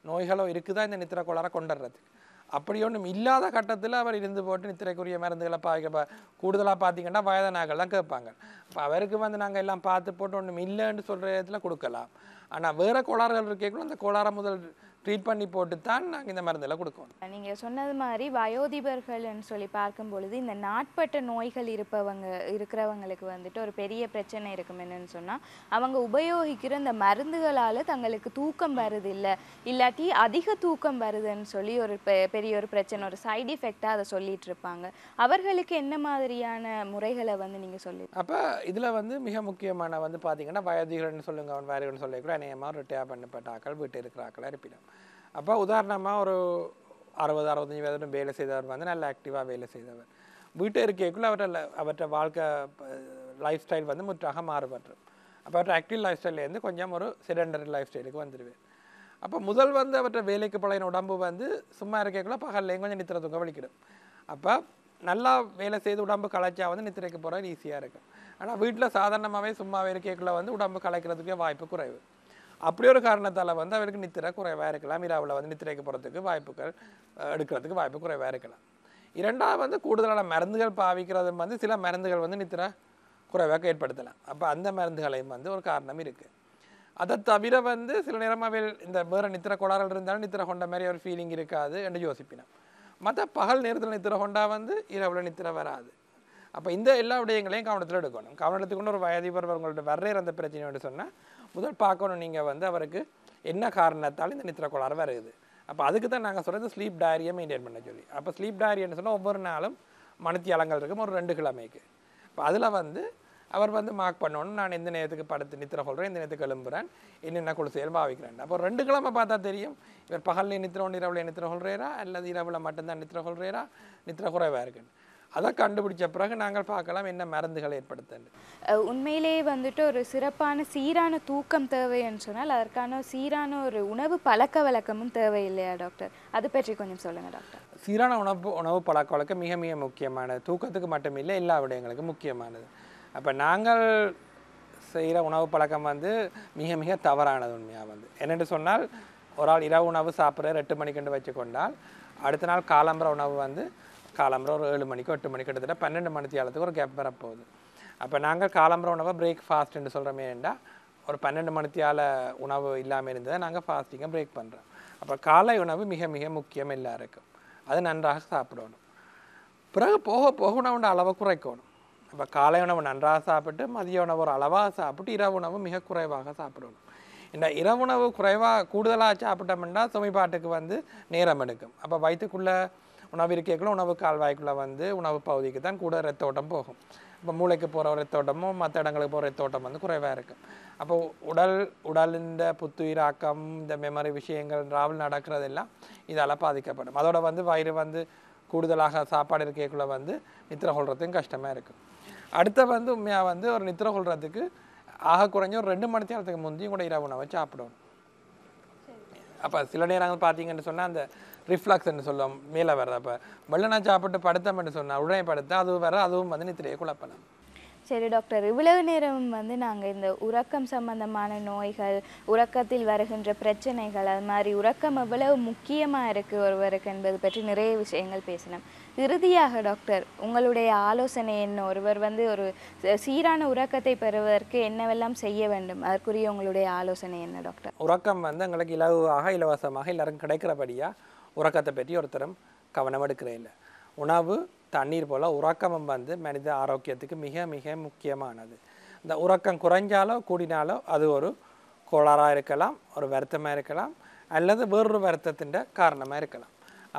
நோய்களோ இருக்குதா இந்த நித்திர கோளாறை கொண்டுடுறதுக்கு அப்படி ஒன்றும் இல்லாத கட்டத்தில் அவர் இருந்து போட்டு நித்திரைக்குரிய மருந்துகளை பாதிக்க கூடுதலாக பார்த்தீங்கன்னா வயதானாக்கள் தான் கேட்பாங்க இப்போ அவருக்கு வந்து நாங்கள் எல்லாம் பார்த்து போட்டு ஒன்றும் இல்லைன்னு சொல்கிற இடத்துல கொடுக்கலாம் ஆனால் வேறு கோளாறுகள் இருக்கேக்குள்ள அந்த கோளாறை முதல் ட்ரீட் பண்ணி போட்டு தான் நாங்கள் இந்த மருந்தெல்லாம் கொடுக்கோம் நீங்கள் சொன்னது மாதிரி வயோதிபர்கள்னு சொல்லி பார்க்கும் பொழுது இந்த நாட்பட்ட நோய்கள் இருப்பவங்க இருக்கிறவங்களுக்கு வந்துட்டு ஒரு பெரிய பிரச்சனை இருக்கும் என்னன்னு சொன்னால் அவங்க உபயோகிக்கிற இந்த மருந்துகளால் தங்களுக்கு தூக்கம் வருது இல்லை இல்லாட்டி அதிக தூக்கம் வருதுன்னு சொல்லி ஒரு பெரிய ஒரு பிரச்சனை ஒரு சைடு எஃபெக்டாக அதை சொல்லிட்டு இருப்பாங்க அவர்களுக்கு என்ன மாதிரியான முறைகளை வந்து நீங்கள் சொல்லி அப்போ இதில் வந்து மிக முக்கியமான வந்து பார்த்தீங்கன்னா வயோதிகள்னு சொல்லுங்க அவன் வேறுன்னு சொல்லி கூட அநேகமாக ரிட்டையர் பண்ணப்பட்ட ஆக்கள் வீட்டு இருக்கிறாக்களாக ஆக்களாக இருப்பிடும் அப்போ உதாரணமாக ஒரு அறுபது அறுபத்தஞ்சி வயதுடன் வேலை செய்தவர் வந்து நல்ல ஆக்டிவாக வேலை செய்தவர் வீட்டை இருக்கைக்குள்ளே அவர்கிட்ட அவற்ற வாழ்க்கை லைஃப் ஸ்டைல் வந்து முற்றாக மாறுபட்டுரும் அப்போ அவற்ற ஆக்டிவ் லைஃப் ஸ்டைல்லேருந்து கொஞ்சம் ஒரு சிடண்டரி லைஃப் ஸ்டைலுக்கு வந்துடுவேன் அப்போ முதல் வந்து அவற்றை வேலைக்கு பழைய உடம்பு வந்து சும்மா இருக்கக்குள்ள பகல்லையும் கொஞ்சம் நித்திர தூக்கம் வலிக்கிடும் அப்போ நல்லா வேலை செய்து உடம்பு களைச்சா வந்து நித்திரைக்கு போகிறது ஈஸியாக இருக்கும் ஆனால் வீட்டில் சாதாரணமாகவே சும்மாவே இருக்கக்குள்ள வந்து உடம்பு கலைக்கிறதுக்கே வாய்ப்பு குறைவு அப்படி ஒரு காரணத்தால் வந்து அவருக்கு நித்திரை குறைவாக இருக்கலாம் மீராவில் வந்து நித்திரைக்கு போகிறதுக்கு வாய்ப்புகள் எடுக்கிறதுக்கு வாய்ப்பு குறைவாக இருக்கலாம் இரண்டாவது வந்து கூடுதலான மருந்துகள் பாவிக்கிறது வந்து சில மருந்துகள் வந்து நித்திரை குறைவாக ஏற்படுத்தலாம் அப்போ அந்த மருந்துகளையும் வந்து ஒரு காரணம் இருக்குது அதை தவிர வந்து சில நேரமாக இந்த வேறு நித்திர கோளாறு இருந்தாலும் நித்திர கொண்ட மாதிரி ஒரு ஃபீலிங் இருக்காது என்று யோசிப்பினோம் மற்ற பகல் நேரத்தில் நித்திர கொண்டா வந்து இரவில் நித்திர வராது அப்போ இந்த எல்லா விடயங்களையும் கவனத்தில் எடுக்கணும் கவனத்துக்குன்னு ஒரு வயதிபர் உங்கள்ட்ட வர்ற அந்த பிரச்சனை சொன்னால் முதல் பார்க்கணும் நீங்கள் வந்து அவருக்கு என்ன காரணத்தால் இந்த நித்திர கோளாறு வருது அப்போ அதுக்கு தான் நாங்கள் சொல்கிறது ஸ்லீப் டயரியை மெயின்டைன் பண்ண சொல்லி அப்போ ஸ்லீப் டயரின்னு சொன்னால் ஒவ்வொரு நாளும் மனத்தி அலங்கள் இருக்கும் ஒரு ரெண்டு கிழமைக்கு இப்போ அதில் வந்து அவர் வந்து மார்க் பண்ணணும் நான் எந்த நேரத்துக்கு படுத்து நித்திர கொள்கிறேன் எந்த நேரத்துக்கு எழும்புறேன் என்னென்ன செயல் பாவிக்கிறேன் அப்போ ரெண்டு கிழமை பார்த்தா தெரியும் இவர் பகலில் நித்திரம் ஒன்று இரவில் நித்திர கொள்கிறேரா அல்லது இரவில் மட்டும்தான் நித்திர கொள்கிறேரா நித்திர குறைவாக இருக்குன்னு அதை கண்டுபிடிச்ச பிறகு நாங்கள் பார்க்கலாம் என்ன மருந்துகள் ஏற்படுத்தல் உண்மையிலேயே வந்துட்டு ஒரு சிறப்பான சீரான தூக்கம் தேவை என்று சொன்னால் அதற்கான சீரான ஒரு உணவு பழக்க வழக்கமும் தேவை இல்லையா டாக்டர் அது பற்றி கொஞ்சம் சொல்லுங்க டாக்டர் சீரான உணவு உணவு பழக்க வழக்கம் மிக மிக முக்கியமானது தூக்கத்துக்கு மட்டுமில்லை எல்லா விடயங்களுக்கும் முக்கியமானது அப்போ நாங்கள் செய்கிற உணவு பழக்கம் வந்து மிக மிக தவறானது உண்மையாக வந்து என்னென்று சொன்னால் ஒரு ஆள் இரவு உணவு சாப்பிட்ற எட்டு மணிக்கெண்டு வச்சுக்கொண்டால் அடுத்த நாள் காலம்பர உணவு வந்து காலம்பரம் ஒரு ஏழு மணிக்கு எட்டு மணிக்கு கிட்டத்தட்ட பன்னெண்டு மணி தியாலத்துக்கு ஒரு கேப் வரப்போகுது அப்போ நாங்கள் காலம்பரம் உணவை ஃபாஸ்ட்டுன்னு சொல்கிறோமே என்றால் ஒரு பன்னெண்டு மணித்தியால உணவு இல்லாமல் இருந்ததை நாங்கள் ஃபாஸ்டிங்கை பிரேக் பண்ணுறோம் அப்போ காலை உணவு மிக மிக முக்கியம் எல்லாருக்கும் அது நன்றாக சாப்பிடணும் பிறகு போக போக உணவுண்ட அளவை குறைக்கணும் இப்போ காலை உணவு நன்றாக சாப்பிட்டு மதிய உணவு ஒரு அளவாக சாப்பிட்டு இரவு உணவு மிக குறைவாக சாப்பிடணும் இந்த இரவு உணவு குறைவாக கூடுதலாக சாப்பிட்டோம்னா சுமைப்பாட்டுக்கு வந்து நேரம் எடுக்கும் அப்போ வயிற்றுக்குள்ளே உணவு இருக்கைக்குள்ளே உணவு கால்வாய்க்குள்ளே வந்து உணவு பகுதிக்கு தான் கூட ரத்த ஓட்டம் போகும் இப்போ மூளைக்கு போகிற ரத்த ஓட்டமும் மற்ற இடங்களுக்கு போகிற ரத்த ஓட்டம் வந்து குறைவாக இருக்கும் அப்போ உடல் உடலின் புத்துயிராக்கம் இந்த மெமரி விஷயங்கள் ராவல் நடக்கிறதெல்லாம் இதால் பாதிக்கப்படும் அதோட வந்து வயிறு வந்து கூடுதலாக சாப்பாடு இருக்கைக்குள்ளே வந்து நித்திர கொள்றதுக்கும் கஷ்டமாக இருக்கும் அடுத்த வந்து உண்மையாக வந்து ஒரு நித்திர கொள்றதுக்கு ஆக குறைஞ்ச ஒரு ரெண்டு மணி நேரத்துக்கு முந்தையும் கூட இரவு உணவை சாப்பிடணும் அப்போ சில நேரங்கள் பார்த்தீங்கன்னு சொன்னால் அந்த ரிஃப்ளாக்ஸ் என்று சொல்லும் மேலே வர்ற அப்போ சாப்பிட்டு படுத்தம் என்று சொன்னால் உடனே படுத்தா அதுவும் வர அதுவும் வந்து நித்திரையை குழப்பலாம் சரி டாக்டர் இவ்வளவு நேரம் வந்து நாங்கள் இந்த உறக்கம் சம்பந்தமான நோய்கள் உறக்கத்தில் வருகின்ற பிரச்சனைகள் அது மாதிரி உறக்கம் எவ்வளவு முக்கியமாக இருக்குது ஒருவருக்கு என்பது பற்றி நிறைய விஷயங்கள் பேசினோம் இறுதியாக டாக்டர் உங்களுடைய ஆலோசனை என்ன ஒருவர் வந்து ஒரு சீரான உறக்கத்தை பெறுவதற்கு என்னவெல்லாம் செய்ய வேண்டும் அதற்குரிய உங்களுடைய ஆலோசனை என்ன டாக்டர் உறக்கம் வந்து எங்களுக்கு இலவாக இலவசமாக எல்லாருக்கும் கிடைக்கிறபடியாக உறக்கத்தை பற்றி ஒருத்தரும் கவனம் எடுக்கிறே இல்லை உணவு தண்ணீர் போல் உறக்கமும் வந்து மனித ஆரோக்கியத்துக்கு மிக மிக முக்கியமானது இந்த உறக்கம் குறைஞ்சாலோ கூடினாலோ அது ஒரு கோளாறாக இருக்கலாம் ஒரு வருத்தமாக இருக்கலாம் அல்லது வேறொரு வருத்தத்தின் காரணமாக இருக்கலாம்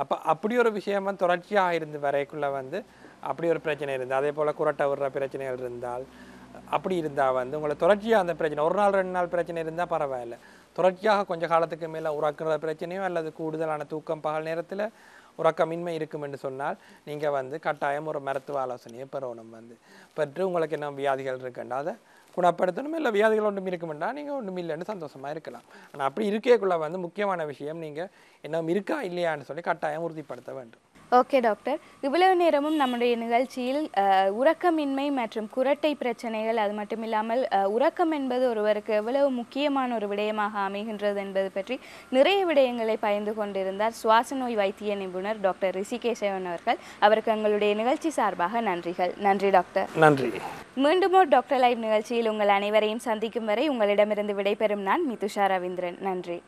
அப்போ அப்படி ஒரு வந்து தொடர்ச்சியாக இருந்து வரைக்குள்ளே வந்து அப்படி ஒரு பிரச்சனை இருந்தால் அதே போல் குரட்டை விடுற பிரச்சனைகள் இருந்தால் அப்படி இருந்தால் வந்து உங்களை தொடர்ச்சியாக அந்த பிரச்சனை ஒரு நாள் ரெண்டு நாள் பிரச்சனை இருந்தால் பரவாயில்ல தொடர்ச்சியாக கொஞ்ச காலத்துக்கு மேலே உறக்கிற பிரச்சனையோ அல்லது கூடுதலான தூக்கம் பகல் நேரத்தில் உறக்கமின்மை இருக்கும் என்று சொன்னால் நீங்கள் வந்து கட்டாயம் ஒரு மருத்துவ ஆலோசனையை பெறணும் வந்து பெற்று உங்களுக்கு என்ன வியாதிகள் இருக்குண்டா அதை குணப்படுத்தணும் இல்லை வியாதிகள் ஒன்றும் இருக்குமெண்டா நீங்கள் ஒன்றும் இல்லைன்னு சந்தோஷமாக இருக்கலாம் ஆனால் அப்படி இருக்கேக்குள்ளே வந்து முக்கியமான விஷயம் நீங்கள் என்ன இருக்கா இல்லையான்னு சொல்லி கட்டாயம் உறுதிப்படுத்த வேண்டும் ஓகே டாக்டர் இவ்வளவு நேரமும் நம்முடைய நிகழ்ச்சியில் உறக்கமின்மை மற்றும் குரட்டை பிரச்சனைகள் அது மட்டும் இல்லாமல் உறக்கம் என்பது ஒருவருக்கு எவ்வளவு முக்கியமான ஒரு விடயமாக அமைகின்றது என்பது பற்றி நிறைய விடயங்களை பயந்து கொண்டிருந்தார் சுவாச நோய் வைத்திய நிபுணர் டாக்டர் ரிஷிகேசவன் அவர்கள் அவருக்கு எங்களுடைய நிகழ்ச்சி சார்பாக நன்றிகள் நன்றி டாக்டர் நன்றி மீண்டும் ஒரு டாக்டர் லைவ் நிகழ்ச்சியில் உங்கள் அனைவரையும் சந்திக்கும் வரை உங்களிடமிருந்து விடைபெறும் நான் மிதுஷா ரவீந்திரன் நன்றி